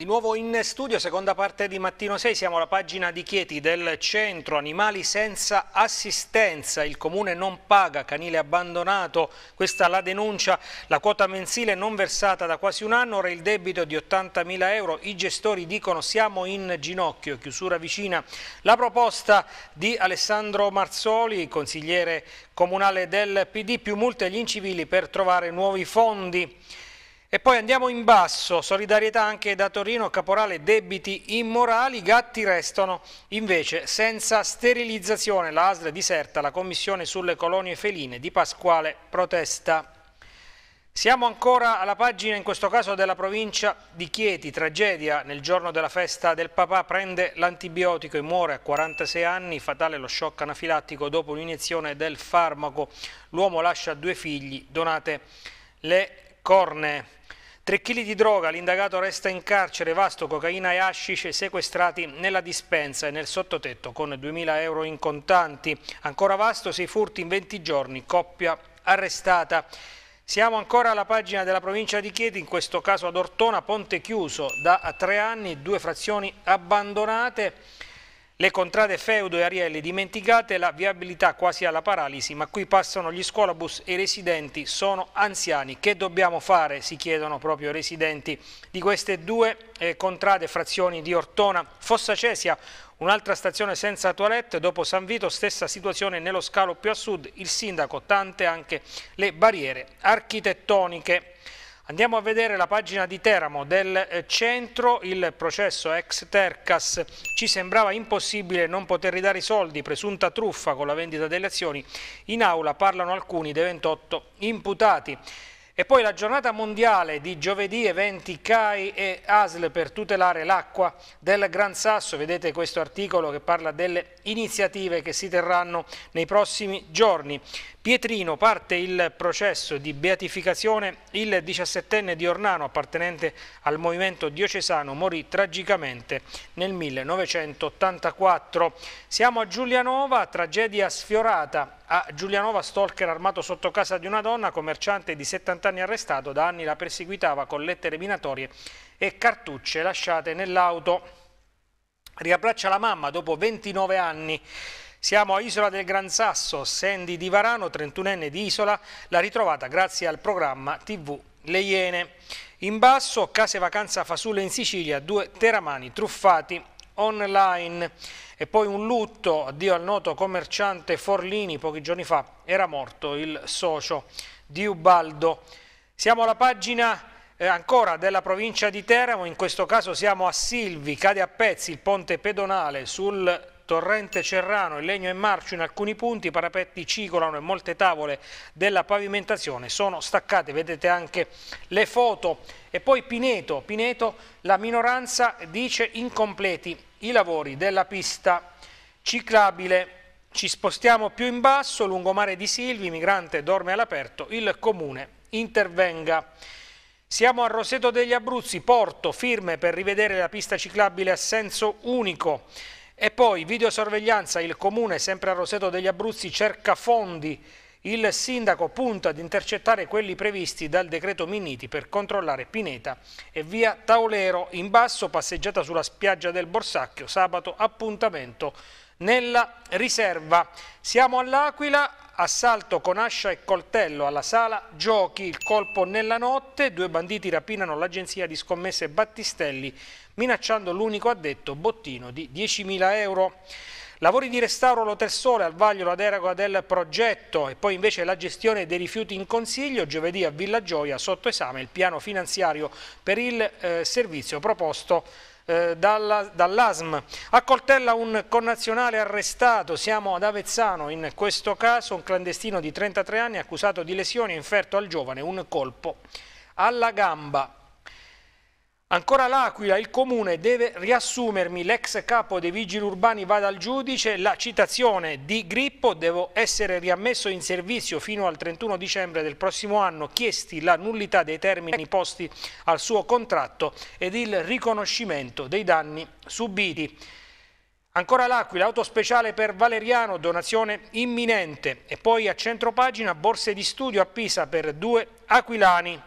Di nuovo in studio, seconda parte di Mattino 6, siamo alla pagina di Chieti del centro Animali senza assistenza, il comune non paga, canile abbandonato, questa la denuncia, la quota mensile non versata da quasi un anno, ora il debito di 80.000 euro, i gestori dicono siamo in ginocchio, chiusura vicina. La proposta di Alessandro Marzoli, consigliere comunale del PD, più multe agli incivili per trovare nuovi fondi. E poi andiamo in basso, solidarietà anche da Torino, Caporale, debiti immorali, gatti restano invece senza sterilizzazione, la ASL diserta la commissione sulle colonie feline di Pasquale protesta. Siamo ancora alla pagina in questo caso della provincia di Chieti, tragedia nel giorno della festa del papà, prende l'antibiotico e muore a 46 anni, fatale lo shock anafilattico dopo un'iniezione del farmaco, l'uomo lascia due figli, donate le corne. 3 kg di droga, l'indagato resta in carcere, vasto cocaina e hashish sequestrati nella dispensa e nel sottotetto con 2.000 euro in contanti. Ancora vasto, sei furti in 20 giorni, coppia arrestata. Siamo ancora alla pagina della provincia di Chieti, in questo caso ad Ortona, ponte chiuso da tre anni, due frazioni abbandonate. Le contrade Feudo e Arielli dimenticate, la viabilità quasi alla paralisi, ma qui passano gli scuolabus e i residenti sono anziani. Che dobbiamo fare? Si chiedono proprio i residenti di queste due eh, contrade frazioni di Ortona. Fossa Cesia, Un'altra stazione senza toilette, dopo San Vito, stessa situazione nello scalo più a sud, il sindaco, tante anche le barriere architettoniche. Andiamo a vedere la pagina di Teramo del eh, centro, il processo ex Tercas. Ci sembrava impossibile non poter ridare i soldi, presunta truffa con la vendita delle azioni. In aula parlano alcuni dei 28 imputati. E poi la giornata mondiale di giovedì, eventi CAI e ASL per tutelare l'acqua del Gran Sasso. Vedete questo articolo che parla delle iniziative che si terranno nei prossimi giorni. Pietrino parte il processo di beatificazione. Il 17enne di Ornano, appartenente al movimento diocesano, morì tragicamente nel 1984. Siamo a Giulianova, tragedia sfiorata a Giulianova stalker armato sotto casa di una donna, commerciante di 70 anni arrestato, da anni la perseguitava con lettere minatorie e cartucce lasciate nell'auto. Riabbraccia la mamma dopo 29 anni. Siamo a Isola del Gran Sasso, Sandy Di Varano, 31enne di Isola, l'ha ritrovata grazie al programma TV Le Iene. In basso, case vacanza Fasulle in Sicilia, due teramani truffati online. E poi un lutto, addio al noto commerciante Forlini, pochi giorni fa era morto il socio di Ubaldo. Siamo alla pagina eh, ancora della provincia di Teramo, in questo caso siamo a Silvi, cade a pezzi il ponte pedonale sul torrente Cerrano, il legno è marcio in alcuni punti, i parapetti cicolano e molte tavole della pavimentazione sono staccate, vedete anche le foto. E poi Pineto, Pineto la minoranza dice incompleti i lavori della pista ciclabile. Ci spostiamo più in basso, lungomare di Silvi, migrante dorme all'aperto, il comune intervenga. Siamo a Roseto degli Abruzzi, Porto, firme per rivedere la pista ciclabile a senso unico. E poi videosorveglianza, il comune, sempre a Roseto degli Abruzzi, cerca fondi. Il sindaco punta ad intercettare quelli previsti dal decreto Miniti per controllare Pineta e via Taolero. In basso passeggiata sulla spiaggia del Borsacchio, sabato appuntamento nella riserva. Siamo all'Aquila, assalto con ascia e coltello alla sala giochi, il colpo nella notte, due banditi rapinano l'agenzia di scommesse Battistelli minacciando l'unico addetto bottino di 10.000 euro. Lavori di restauro Lotersole al vaglio la deroga del progetto e poi invece la gestione dei rifiuti in consiglio. Giovedì a Villa Gioia sotto esame il piano finanziario per il eh, servizio proposto eh, dalla, dall'ASM. Accoltella un connazionale arrestato, siamo ad Avezzano, in questo caso un clandestino di 33 anni accusato di lesioni ha inferto al giovane un colpo alla gamba. Ancora l'Aquila, il comune deve riassumermi, l'ex capo dei vigili urbani va dal giudice, la citazione di Grippo, devo essere riammesso in servizio fino al 31 dicembre del prossimo anno, chiesti la nullità dei termini posti al suo contratto ed il riconoscimento dei danni subiti. Ancora l'Aquila, auto speciale per Valeriano, donazione imminente e poi a centropagina borse di studio a Pisa per due aquilani.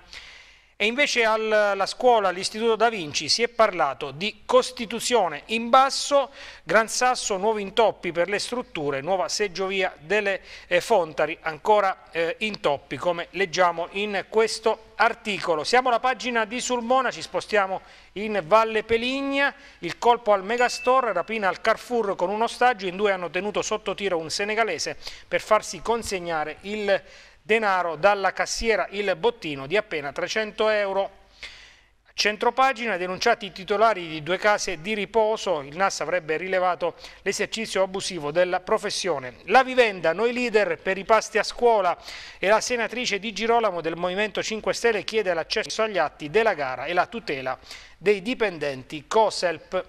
E invece alla scuola, all'Istituto Da Vinci, si è parlato di costituzione in basso, Gran Sasso, nuovi intoppi per le strutture, nuova seggiovia delle eh, Fontari, ancora eh, intoppi come leggiamo in questo articolo. Siamo alla pagina di Sulmona, ci spostiamo in Valle Peligna, il colpo al Megastore, rapina al Carrefour con un ostaggio, in due hanno tenuto sotto tiro un senegalese per farsi consegnare il denaro dalla cassiera il bottino di appena 300 euro. Centropagina, denunciati i titolari di due case di riposo, il NAS avrebbe rilevato l'esercizio abusivo della professione. La vivenda, noi leader per i pasti a scuola e la senatrice Di Girolamo del Movimento 5 Stelle chiede l'accesso agli atti della gara e la tutela dei dipendenti COSELP.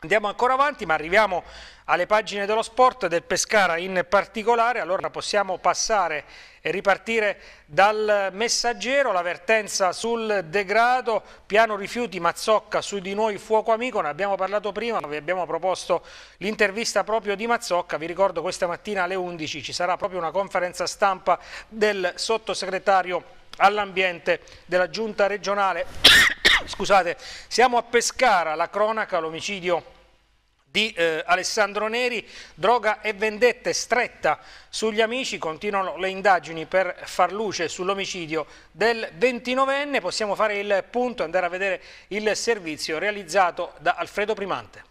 Andiamo ancora avanti ma arriviamo alle pagine dello sport, del Pescara in particolare, allora possiamo passare e ripartire dal messaggero, l'avvertenza sul degrado, piano rifiuti, Mazzocca su di noi, fuoco amico, ne abbiamo parlato prima, vi abbiamo proposto l'intervista proprio di Mazzocca, vi ricordo questa mattina alle 11 ci sarà proprio una conferenza stampa del sottosegretario all'ambiente della giunta regionale. Scusate, siamo a Pescara, la cronaca, l'omicidio di eh, Alessandro Neri, droga e vendette stretta sugli amici, continuano le indagini per far luce sull'omicidio del 29enne, possiamo fare il punto e andare a vedere il servizio realizzato da Alfredo Primante.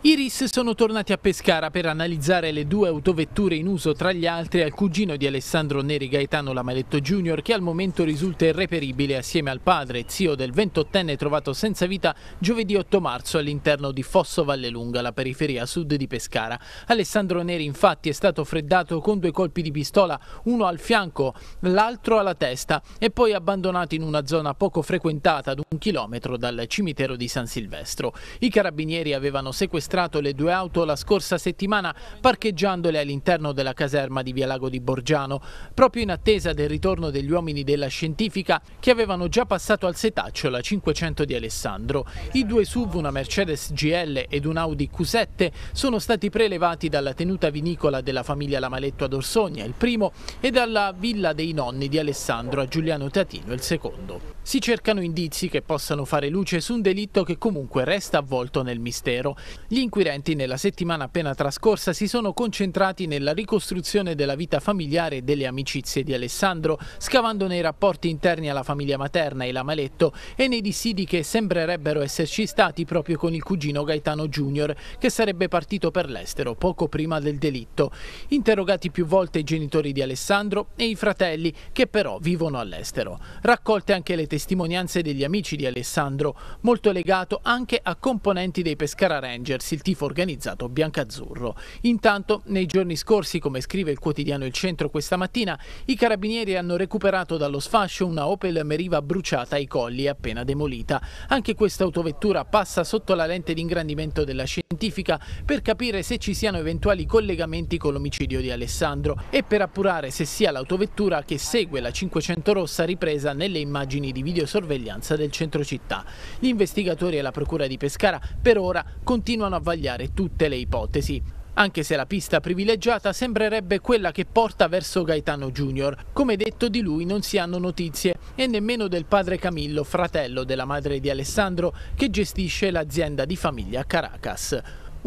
I RIS sono tornati a Pescara per analizzare le due autovetture in uso tra gli altri al cugino di Alessandro Neri Gaetano Lamaletto Jr. che al momento risulta irreperibile assieme al padre, zio del 28enne trovato senza vita giovedì 8 marzo all'interno di Fosso Vallelunga, la periferia sud di Pescara. Alessandro Neri infatti è stato freddato con due colpi di pistola, uno al fianco, l'altro alla testa e poi abbandonato in una zona poco frequentata ad un chilometro dal cimitero di San Silvestro. I carabinieri avevano sequestrato sequestrato le due auto la scorsa settimana parcheggiandole all'interno della caserma di Via Lago di Borgiano, proprio in attesa del ritorno degli uomini della scientifica che avevano già passato al setaccio la 500 di Alessandro. I due SUV, una Mercedes GL ed un Audi Q7 sono stati prelevati dalla tenuta vinicola della famiglia Lamaletto ad Orsogna, il primo, e dalla villa dei nonni di Alessandro a Giuliano Tatino, il secondo. Si cercano indizi che possano fare luce su un delitto che comunque resta avvolto nel mistero. Gli inquirenti nella settimana appena trascorsa si sono concentrati nella ricostruzione della vita familiare e delle amicizie di Alessandro, scavando nei rapporti interni alla famiglia materna e la Maletto e nei dissidi che sembrerebbero esserci stati proprio con il cugino Gaetano Junior, che sarebbe partito per l'estero poco prima del delitto. Interrogati più volte i genitori di Alessandro e i fratelli, che però vivono all'estero. Raccolte anche le testimonianze testimonianze degli amici di Alessandro, molto legato anche a componenti dei Pescara Rangers, il tifo organizzato biancazzurro. Intanto, nei giorni scorsi, come scrive il quotidiano Il Centro questa mattina, i carabinieri hanno recuperato dallo sfascio una Opel Meriva bruciata ai colli e appena demolita. Anche questa autovettura passa sotto la lente d'ingrandimento della scientifica per capire se ci siano eventuali collegamenti con l'omicidio di Alessandro e per appurare se sia l'autovettura che segue la 500 rossa ripresa nelle immagini di video videosorveglianza del centro città. Gli investigatori e la procura di Pescara per ora continuano a vagliare tutte le ipotesi anche se la pista privilegiata sembrerebbe quella che porta verso Gaetano Junior. Come detto di lui non si hanno notizie e nemmeno del padre Camillo, fratello della madre di Alessandro, che gestisce l'azienda di famiglia a Caracas.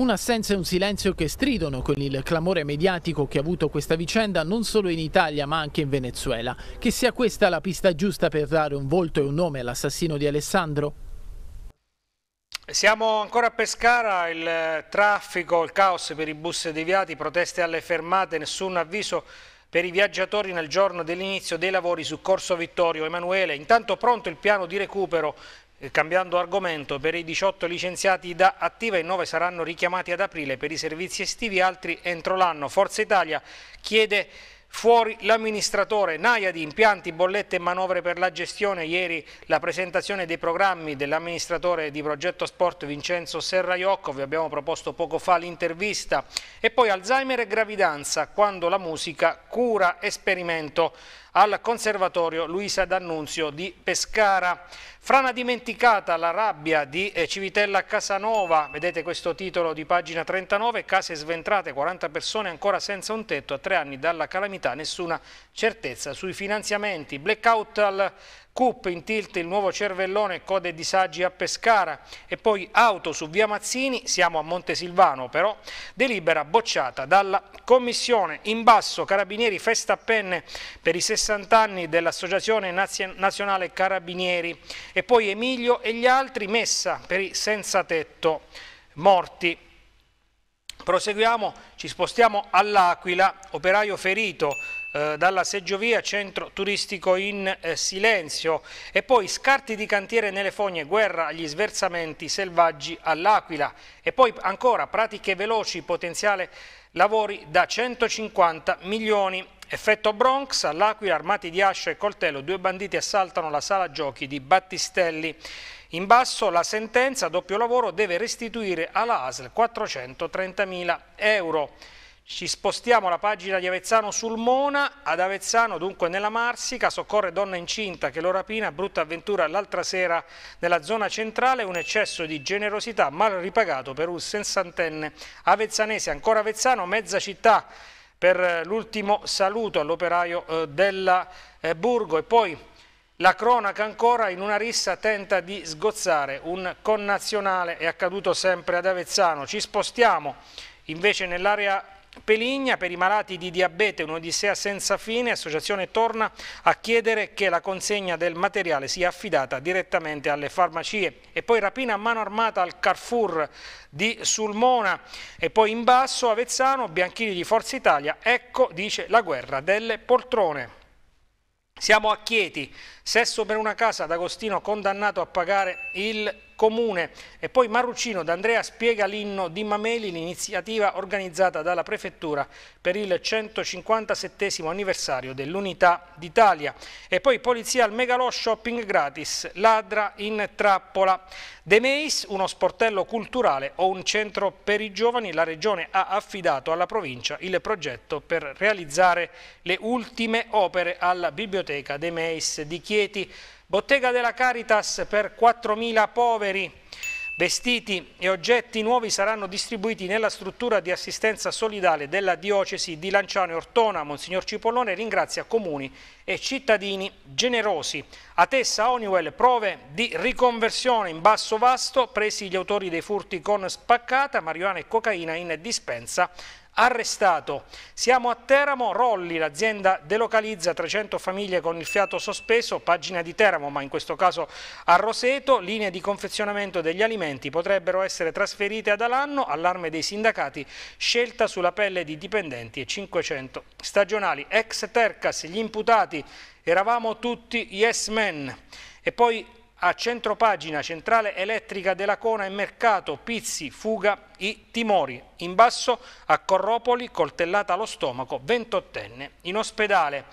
Un'assenza e un silenzio che stridono con il clamore mediatico che ha avuto questa vicenda non solo in Italia ma anche in Venezuela. Che sia questa la pista giusta per dare un volto e un nome all'assassino di Alessandro? Siamo ancora a Pescara, il traffico, il caos per i bus deviati, proteste alle fermate, nessun avviso per i viaggiatori nel giorno dell'inizio dei lavori su Corso Vittorio Emanuele. Intanto pronto il piano di recupero eh, cambiando argomento, per i 18 licenziati da Attiva i 9 saranno richiamati ad aprile per i servizi estivi, altri entro l'anno. Forza Italia chiede fuori l'amministratore, Naia di impianti, bollette e manovre per la gestione. Ieri la presentazione dei programmi dell'amministratore di Progetto Sport Vincenzo Serraiocco, vi abbiamo proposto poco fa l'intervista. E poi Alzheimer e gravidanza, quando la musica cura esperimento al Conservatorio Luisa D'Annunzio di Pescara. Frana dimenticata, la rabbia di eh, Civitella Casanova, vedete questo titolo di pagina 39, case sventrate, 40 persone ancora senza un tetto, a tre anni dalla calamità, nessuna certezza sui finanziamenti. Blackout al Coop in tilt il nuovo cervellone, code disagi a Pescara e poi auto su via Mazzini, siamo a Montesilvano però, delibera bocciata dalla Commissione. In basso Carabinieri festa a penne per i 60 anni dell'Associazione Nazionale Carabinieri e poi Emilio e gli altri messa per i senza tetto morti. Proseguiamo, ci spostiamo all'Aquila, operaio ferito eh, dalla seggiovia centro turistico in eh, silenzio e poi scarti di cantiere nelle fogne, guerra agli sversamenti selvaggi all'Aquila e poi ancora pratiche veloci, potenziale lavori da 150 milioni. Effetto Bronx, all'Aquila armati di ascia e coltello, due banditi assaltano la sala giochi di Battistelli. In basso la sentenza, doppio lavoro, deve restituire alla ASL 430.000 euro. Ci spostiamo la pagina di Avezzano sul Mona, ad Avezzano dunque nella Marsica, soccorre donna incinta che lo rapina, brutta avventura l'altra sera nella zona centrale, un eccesso di generosità mal ripagato per un sessantenne avezzanese, ancora Avezzano, mezza città per eh, l'ultimo saluto all'operaio eh, della eh, Burgo e poi la cronaca ancora in una rissa tenta di sgozzare un connazionale, è accaduto sempre ad Avezzano, ci spostiamo invece nell'area Peligna per i malati di diabete, un'odissea senza fine, l'associazione torna a chiedere che la consegna del materiale sia affidata direttamente alle farmacie e poi rapina a mano armata al Carrefour di Sulmona e poi in basso Avezzano, Bianchini di Forza Italia, ecco dice la guerra delle poltrone. Siamo a Chieti, Sesso per una casa, D'Agostino condannato a pagare il comune. E poi Marruccino D'Andrea spiega l'inno di Mameli, l'iniziativa organizzata dalla Prefettura per il 157 anniversario dell'Unità d'Italia. E poi polizia al Megalò Shopping gratis, ladra in trappola. De Meis, uno sportello culturale o un centro per i giovani, la Regione ha affidato alla provincia il progetto per realizzare le ultime opere alla Biblioteca De Meis di Chiesa. Chieti, Bottega della Caritas per 4.000 poveri. Vestiti e oggetti nuovi saranno distribuiti nella struttura di assistenza solidale della diocesi di Lanciano e Ortona. Monsignor Cipollone ringrazia comuni e cittadini generosi. A Tessa Oniwell prove di riconversione in basso vasto, presi gli autori dei furti con spaccata, marijuana e cocaina in dispensa arrestato. Siamo a Teramo, Rolli, l'azienda delocalizza 300 famiglie con il fiato sospeso, pagina di Teramo, ma in questo caso a Roseto, linee di confezionamento degli alimenti potrebbero essere trasferite ad Alanno, allarme dei sindacati, scelta sulla pelle di dipendenti e 500 stagionali. Ex Tercas, gli imputati, eravamo tutti yes men. E poi a centropagina centrale elettrica della Cona e mercato Pizzi, fuga i timori. In basso a Corropoli coltellata allo stomaco, ventottenne in ospedale.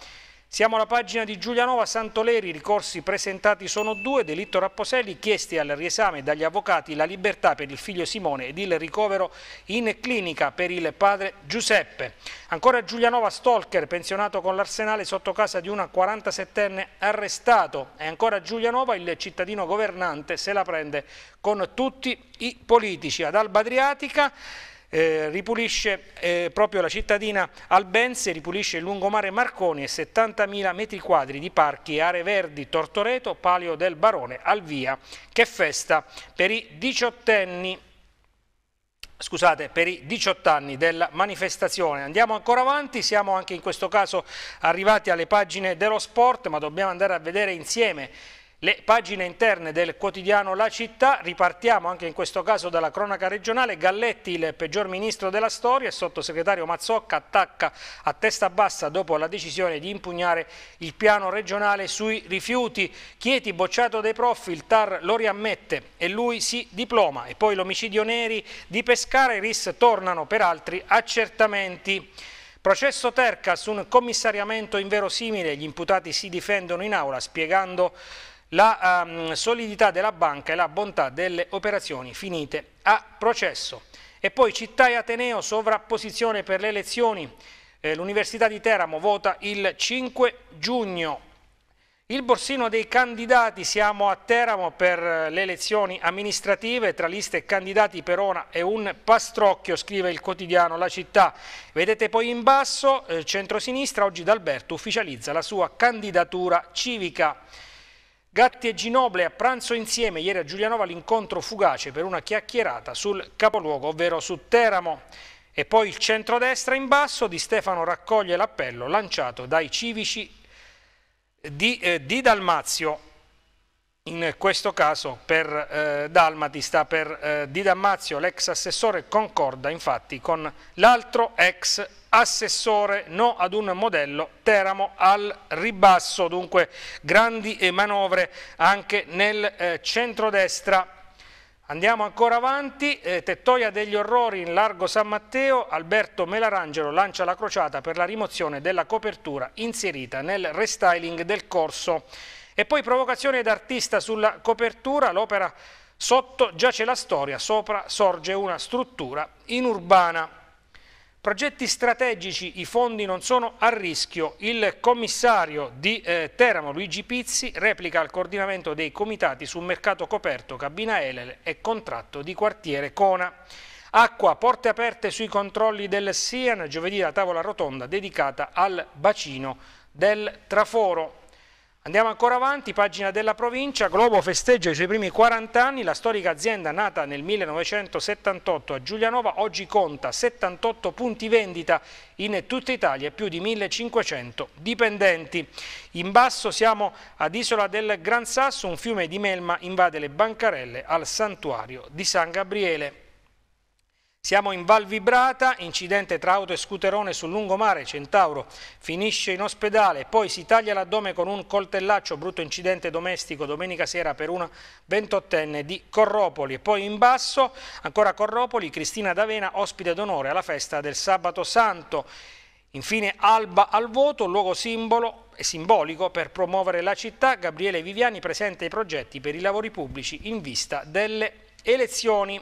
Siamo alla pagina di Giulianova Santoleri, i ricorsi presentati sono due, delitto Rapposelli, chiesti al riesame dagli avvocati la libertà per il figlio Simone ed il ricovero in clinica per il padre Giuseppe. Ancora Giulianova Stalker, pensionato con l'arsenale sotto casa di una 47enne arrestato e ancora Giulianova il cittadino governante se la prende con tutti i politici. Ad Alba Adriatica eh, ripulisce eh, proprio la cittadina Albense, ripulisce il lungomare Marconi e 70.000 metri quadri di parchi aree verdi Tortoreto, Palio del Barone, Alvia, che festa per i diciottenni scusate, per i 18 anni della manifestazione. Andiamo ancora avanti, siamo anche in questo caso arrivati alle pagine dello sport, ma dobbiamo andare a vedere insieme le pagine interne del quotidiano La Città, ripartiamo anche in questo caso dalla cronaca regionale, Galletti il peggior ministro della storia, il sottosegretario Mazzocca attacca a testa bassa dopo la decisione di impugnare il piano regionale sui rifiuti, Chieti bocciato dai prof, il TAR lo riammette e lui si diploma e poi l'omicidio Neri di Pescara, i RIS tornano per altri accertamenti. Processo Terca su un commissariamento inverosimile, gli imputati si difendono in aula spiegando la um, solidità della banca e la bontà delle operazioni finite a processo. E poi città e Ateneo, sovrapposizione per le elezioni, eh, l'Università di Teramo vota il 5 giugno. Il borsino dei candidati, siamo a Teramo per eh, le elezioni amministrative, tra liste candidati Perona è un pastrocchio, scrive il quotidiano La Città. Vedete poi in basso, eh, centrosinistra, oggi D'Alberto ufficializza la sua candidatura civica. Gatti e Ginoble a pranzo insieme, ieri a Giulianova l'incontro fugace per una chiacchierata sul capoluogo, ovvero su Teramo. E poi il centrodestra in basso di Stefano raccoglie l'appello lanciato dai civici di, eh, di, Dalmazio. In questo caso per eh, Dalmati sta per eh, Di Dalmazio, l'ex assessore concorda infatti con l'altro ex assessore no ad un modello Teramo al ribasso, dunque grandi manovre anche nel eh, centrodestra. Andiamo ancora avanti, eh, tettoia degli orrori in largo San Matteo, Alberto Melarangelo lancia la crociata per la rimozione della copertura inserita nel restyling del corso. E poi provocazione d'artista sulla copertura, l'opera sotto giace la storia, sopra sorge una struttura inurbana progetti strategici i fondi non sono a rischio. Il commissario di eh, Teramo, Luigi Pizzi, replica al coordinamento dei comitati sul mercato coperto, cabina Elel e contratto di quartiere Cona. Acqua, porte aperte sui controlli del SIAN, giovedì la tavola rotonda dedicata al bacino del Traforo. Andiamo ancora avanti, pagina della provincia, Globo festeggia i suoi primi 40 anni, la storica azienda nata nel 1978 a Giulianova oggi conta 78 punti vendita in tutta Italia e più di 1500 dipendenti. In basso siamo ad Isola del Gran Sasso, un fiume di melma invade le bancarelle al santuario di San Gabriele. Siamo in Val Vibrata, incidente tra auto e scooterone sul lungomare Centauro, finisce in ospedale, poi si taglia l'addome con un coltellaccio, brutto incidente domestico domenica sera per una ventottenne di Corropoli e poi in basso, ancora Corropoli, Cristina D'Avena, ospite d'onore alla festa del Sabato Santo. Infine Alba al voto, luogo simbolo e simbolico per promuovere la città, Gabriele Viviani presenta i progetti per i lavori pubblici in vista delle elezioni.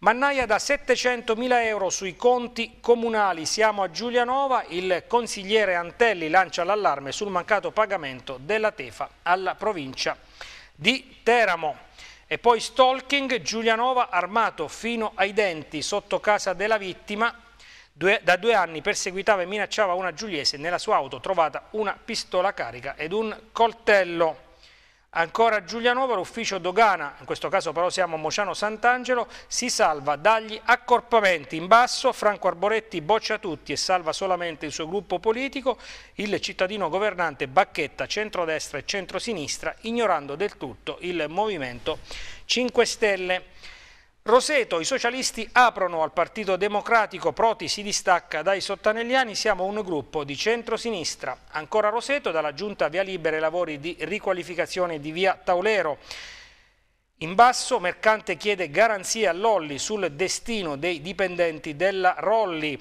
Mannaia da 700.000 euro sui conti comunali. Siamo a Giulianova, il consigliere Antelli lancia l'allarme sul mancato pagamento della Tefa alla provincia di Teramo. E poi stalking, Giulianova armato fino ai denti sotto casa della vittima. Due, da due anni perseguitava e minacciava una giuliese nella sua auto trovata una pistola carica ed un coltello. Ancora Giulianova, l'ufficio dogana, in questo caso però siamo a Mociano Sant'Angelo, si salva dagli accorpamenti in basso, Franco Arboretti boccia tutti e salva solamente il suo gruppo politico, il cittadino governante bacchetta centrodestra e centrosinistra, ignorando del tutto il Movimento 5 Stelle. Roseto, i socialisti aprono al Partito Democratico, Proti si distacca dai sottanelliani, siamo un gruppo di centrosinistra. Ancora Roseto, dalla giunta via libera i lavori di riqualificazione di via Taulero. In basso Mercante chiede garanzie a Lolli sul destino dei dipendenti della Rolli.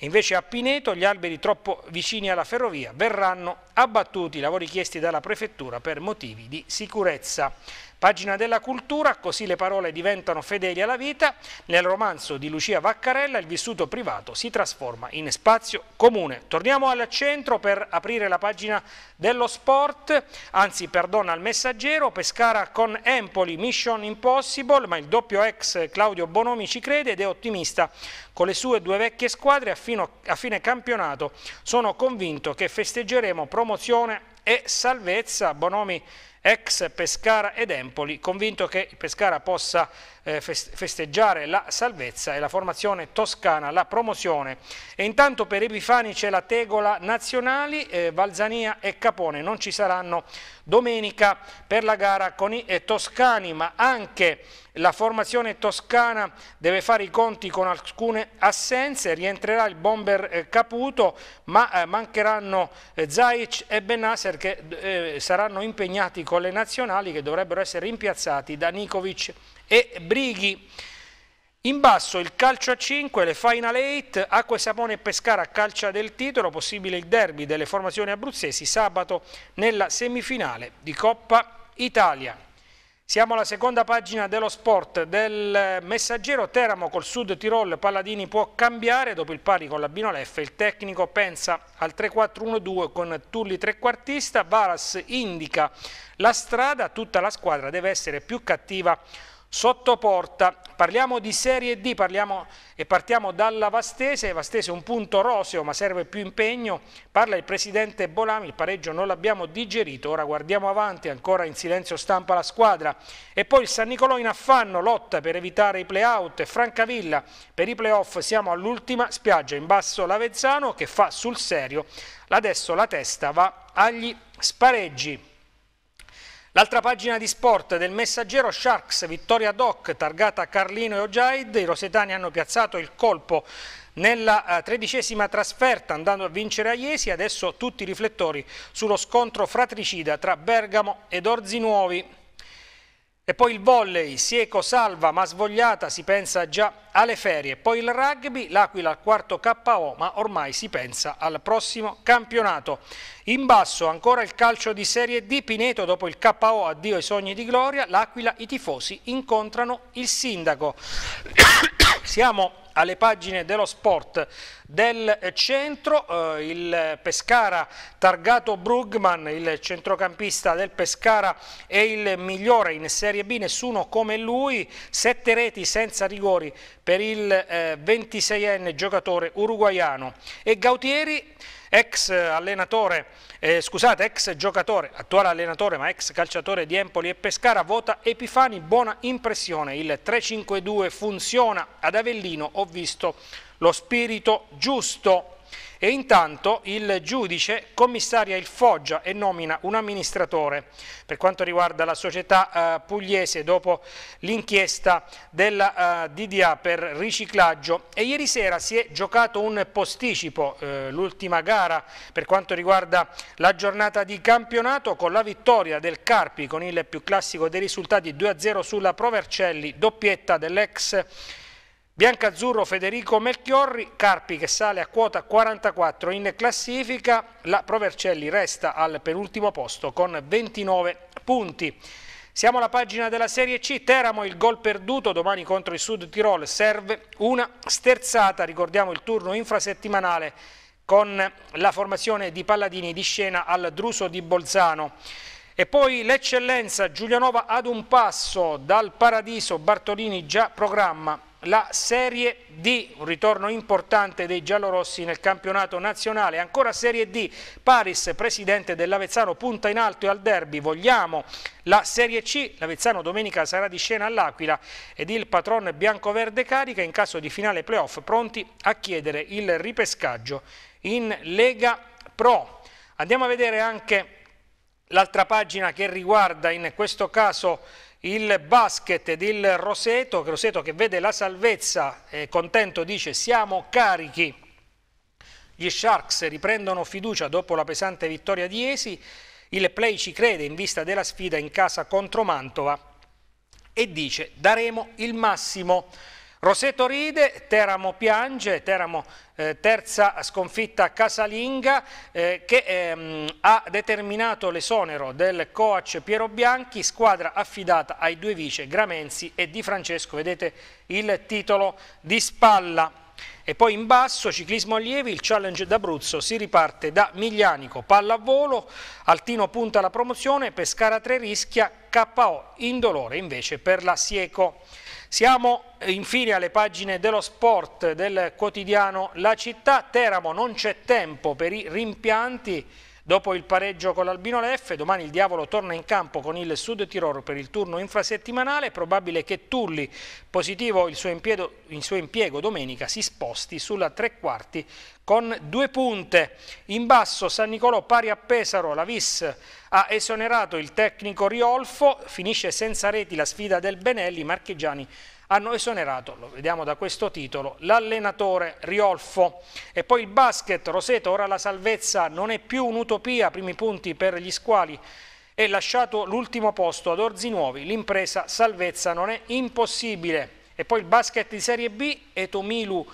Invece a Pineto gli alberi troppo vicini alla ferrovia verranno abbattuti i lavori chiesti dalla prefettura per motivi di sicurezza. Pagina della cultura, così le parole diventano fedeli alla vita. Nel romanzo di Lucia Vaccarella il vissuto privato si trasforma in spazio comune. Torniamo al centro per aprire la pagina dello sport, anzi perdona al messaggero, Pescara con Empoli, Mission Impossible, ma il doppio ex Claudio Bonomi ci crede ed è ottimista con le sue due vecchie squadre fino a fine campionato sono convinto che festeggeremo promozione e salvezza. Bonomi ex Pescara ed Empoli, convinto che Pescara possa eh, festeggiare la salvezza e la formazione toscana, la promozione. E intanto per Epifani c'è la tegola nazionali, eh, Valzania e Capone non ci saranno domenica per la gara con i eh, toscani, ma anche la formazione toscana deve fare i conti con alcune assenze, rientrerà il bomber eh, Caputo, ma mancheranno Zaic e Benasser che saranno impegnati con le nazionali che dovrebbero essere rimpiazzati da Nikovic e Brighi. In basso il calcio a 5, le Final 8, Acqua e Sapone e Pescara calcia del titolo, possibile il derby delle formazioni abruzzesi sabato nella semifinale di Coppa Italia. Siamo alla seconda pagina dello sport del messaggero Teramo col Sud Tirol, Palladini può cambiare, dopo il pari con la Binoleffe il tecnico pensa al 3-4-1-2 con Tulli trequartista, Varas indica la strada, tutta la squadra deve essere più cattiva sottoporta. Parliamo di serie D parliamo, e partiamo dalla Vastese, Vastese è un punto roseo ma serve più impegno, parla il presidente Bolami, il pareggio non l'abbiamo digerito, ora guardiamo avanti, ancora in silenzio stampa la squadra e poi il San Nicolò in affanno, lotta per evitare i playout e Francavilla per i playoff siamo all'ultima spiaggia, in basso l'Avezzano che fa sul serio, adesso la testa va agli spareggi. L'altra pagina di sport del messaggero Sharks, vittoria doc, targata Carlino e Ojaid, i rosetani hanno piazzato il colpo nella eh, tredicesima trasferta andando a vincere a Iesi, adesso tutti i riflettori sullo scontro fratricida tra Bergamo ed Orzinuovi. E poi il volley, Sieco salva ma svogliata, si pensa già alle ferie. Poi il rugby, l'Aquila al quarto KO, ma ormai si pensa al prossimo campionato. In basso ancora il calcio di Serie D, Pineto dopo il KO addio ai sogni di gloria, l'Aquila i tifosi incontrano il sindaco. Siamo alle pagine dello sport del centro, eh, il Pescara targato Brugman, il centrocampista del Pescara è il migliore in Serie B, nessuno come lui, sette reti senza rigori per il eh, 26enne giocatore uruguaiano e Gautieri ex allenatore, eh, scusate, ex giocatore, attuale allenatore ma ex calciatore di Empoli e Pescara, vota Epifani, buona impressione, il 3-5-2 funziona, ad Avellino ho visto lo spirito giusto. E intanto il giudice commissaria il Foggia e nomina un amministratore per quanto riguarda la società eh, pugliese dopo l'inchiesta della eh, DDA per riciclaggio. E ieri sera si è giocato un posticipo, eh, l'ultima gara per quanto riguarda la giornata di campionato con la vittoria del Carpi con il più classico dei risultati 2-0 sulla Provercelli, doppietta dell'ex Biancazzurro Federico Melchiorri, Carpi che sale a quota 44 in classifica, la Provercelli resta al penultimo posto con 29 punti. Siamo alla pagina della Serie C, Teramo il gol perduto, domani contro il Sud Tirol serve una sterzata, ricordiamo il turno infrasettimanale con la formazione di Palladini di scena al Druso di Bolzano. E poi l'eccellenza Giulianova ad un passo dal paradiso, Bartolini già programma la Serie D, un ritorno importante dei giallorossi nel campionato nazionale, ancora Serie D, Paris, presidente dell'Avezzano, punta in alto e al derby, vogliamo la Serie C, l'Avezzano domenica sarà di scena all'Aquila ed il patron bianco-verde carica in caso di finale playoff pronti a chiedere il ripescaggio in Lega Pro. Andiamo a vedere anche l'altra pagina che riguarda in questo caso il basket del il Roseto, Roseto che vede la salvezza, eh, contento dice siamo carichi, gli Sharks riprendono fiducia dopo la pesante vittoria di Esi, il play ci crede in vista della sfida in casa contro Mantova e dice daremo il massimo. Roseto ride, Teramo piange, Teramo eh, terza sconfitta casalinga eh, che ehm, ha determinato l'esonero del coach Piero Bianchi, squadra affidata ai due vice Gramenzi e Di Francesco, vedete il titolo di spalla. E poi in basso, ciclismo allievi, il challenge d'Abruzzo, si riparte da Miglianico, palla a volo, Altino punta la promozione, Pescara 3 rischia, KO indolore invece per la Sieco. Siamo eh, infine alle pagine dello sport del quotidiano La Città. Teramo non c'è tempo per i rimpianti Dopo il pareggio con l'Albino Leff, domani il diavolo torna in campo con il Sud Tirol per il turno infrasettimanale. È probabile che Tulli, positivo il suo, impiedo, il suo impiego domenica, si sposti sulla tre quarti con due punte. In basso San Nicolò pari a Pesaro, la Vis ha esonerato il tecnico Riolfo, finisce senza reti la sfida del Benelli, Marchigiani hanno esonerato, lo vediamo da questo titolo, l'allenatore Riolfo. E poi il basket, Roseto, ora la salvezza non è più un'utopia, primi punti per gli squali e lasciato l'ultimo posto ad Orzi Nuovi, l'impresa salvezza non è impossibile. E poi il basket di Serie B, Etomilu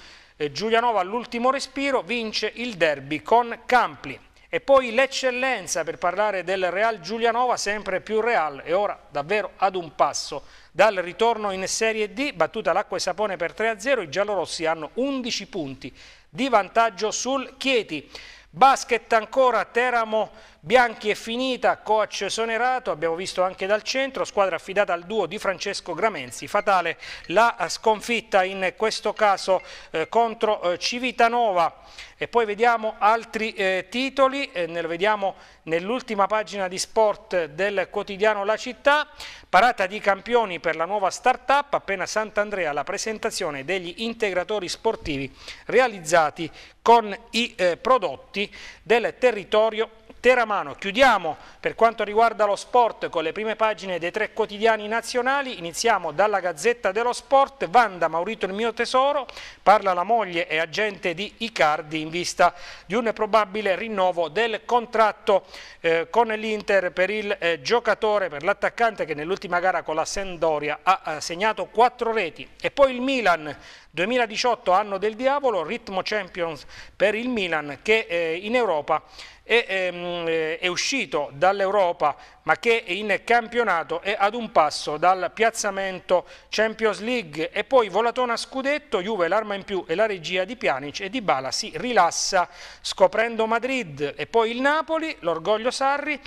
Giulianova all'ultimo respiro vince il derby con Campli. E poi l'eccellenza per parlare del Real Giulianova, sempre più Real e ora davvero ad un passo dal ritorno in Serie D, battuta l'acqua e sapone per 3-0, i giallorossi hanno 11 punti di vantaggio sul Chieti. Basket ancora Teramo Bianchi è finita, coach esonerato, abbiamo visto anche dal centro, squadra affidata al duo di Francesco Gramenzi, fatale la eh, sconfitta in questo caso eh, contro eh, Civitanova e poi vediamo altri eh, titoli, nel, vediamo nell'ultima pagina di sport del quotidiano La Città, parata di campioni per la nuova start-up, appena Sant'Andrea la presentazione degli integratori sportivi realizzati con i eh, prodotti del territorio Teramano. Chiudiamo per quanto riguarda lo sport con le prime pagine dei tre quotidiani nazionali. Iniziamo dalla Gazzetta dello Sport. Vanda Maurito il mio tesoro. Parla la moglie e agente di Icardi in vista di un probabile rinnovo del contratto eh, con l'Inter per il eh, giocatore, per l'attaccante che nell'ultima gara con la Sendoria ha segnato quattro reti. E poi il Milan 2018 anno del diavolo, ritmo Champions per il Milan che eh, in Europa è, è, ehm, è uscito dall'Europa ma che in campionato è ad un passo dal piazzamento Champions League e poi volatona scudetto, Juve l'arma in più e la regia di Pjanic e di Bala si rilassa scoprendo Madrid e poi il Napoli, l'orgoglio Sarri,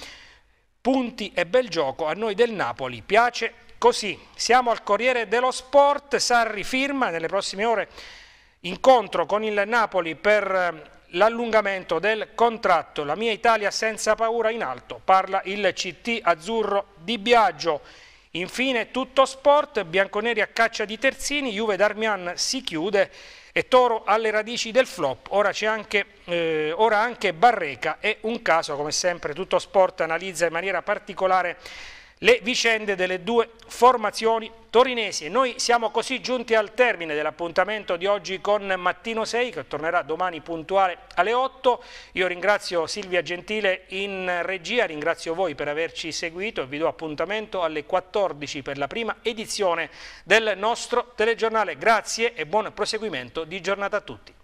punti e bel gioco a noi del Napoli piace così. Siamo al Corriere dello Sport, Sarri firma nelle prossime ore incontro con il Napoli per eh, l'allungamento del contratto. La mia Italia senza paura in alto, parla il CT azzurro di Biagio. Infine tutto sport, Bianconeri a caccia di terzini, Juve Darmian si chiude e Toro alle radici del flop, ora, anche, eh, ora anche Barreca è un caso, come sempre tutto sport analizza in maniera particolare le vicende delle due formazioni torinesi. Noi siamo così giunti al termine dell'appuntamento di oggi con Mattino 6 che tornerà domani puntuale alle 8. Io ringrazio Silvia Gentile in regia, ringrazio voi per averci seguito e vi do appuntamento alle 14 per la prima edizione del nostro telegiornale. Grazie e buon proseguimento di giornata a tutti.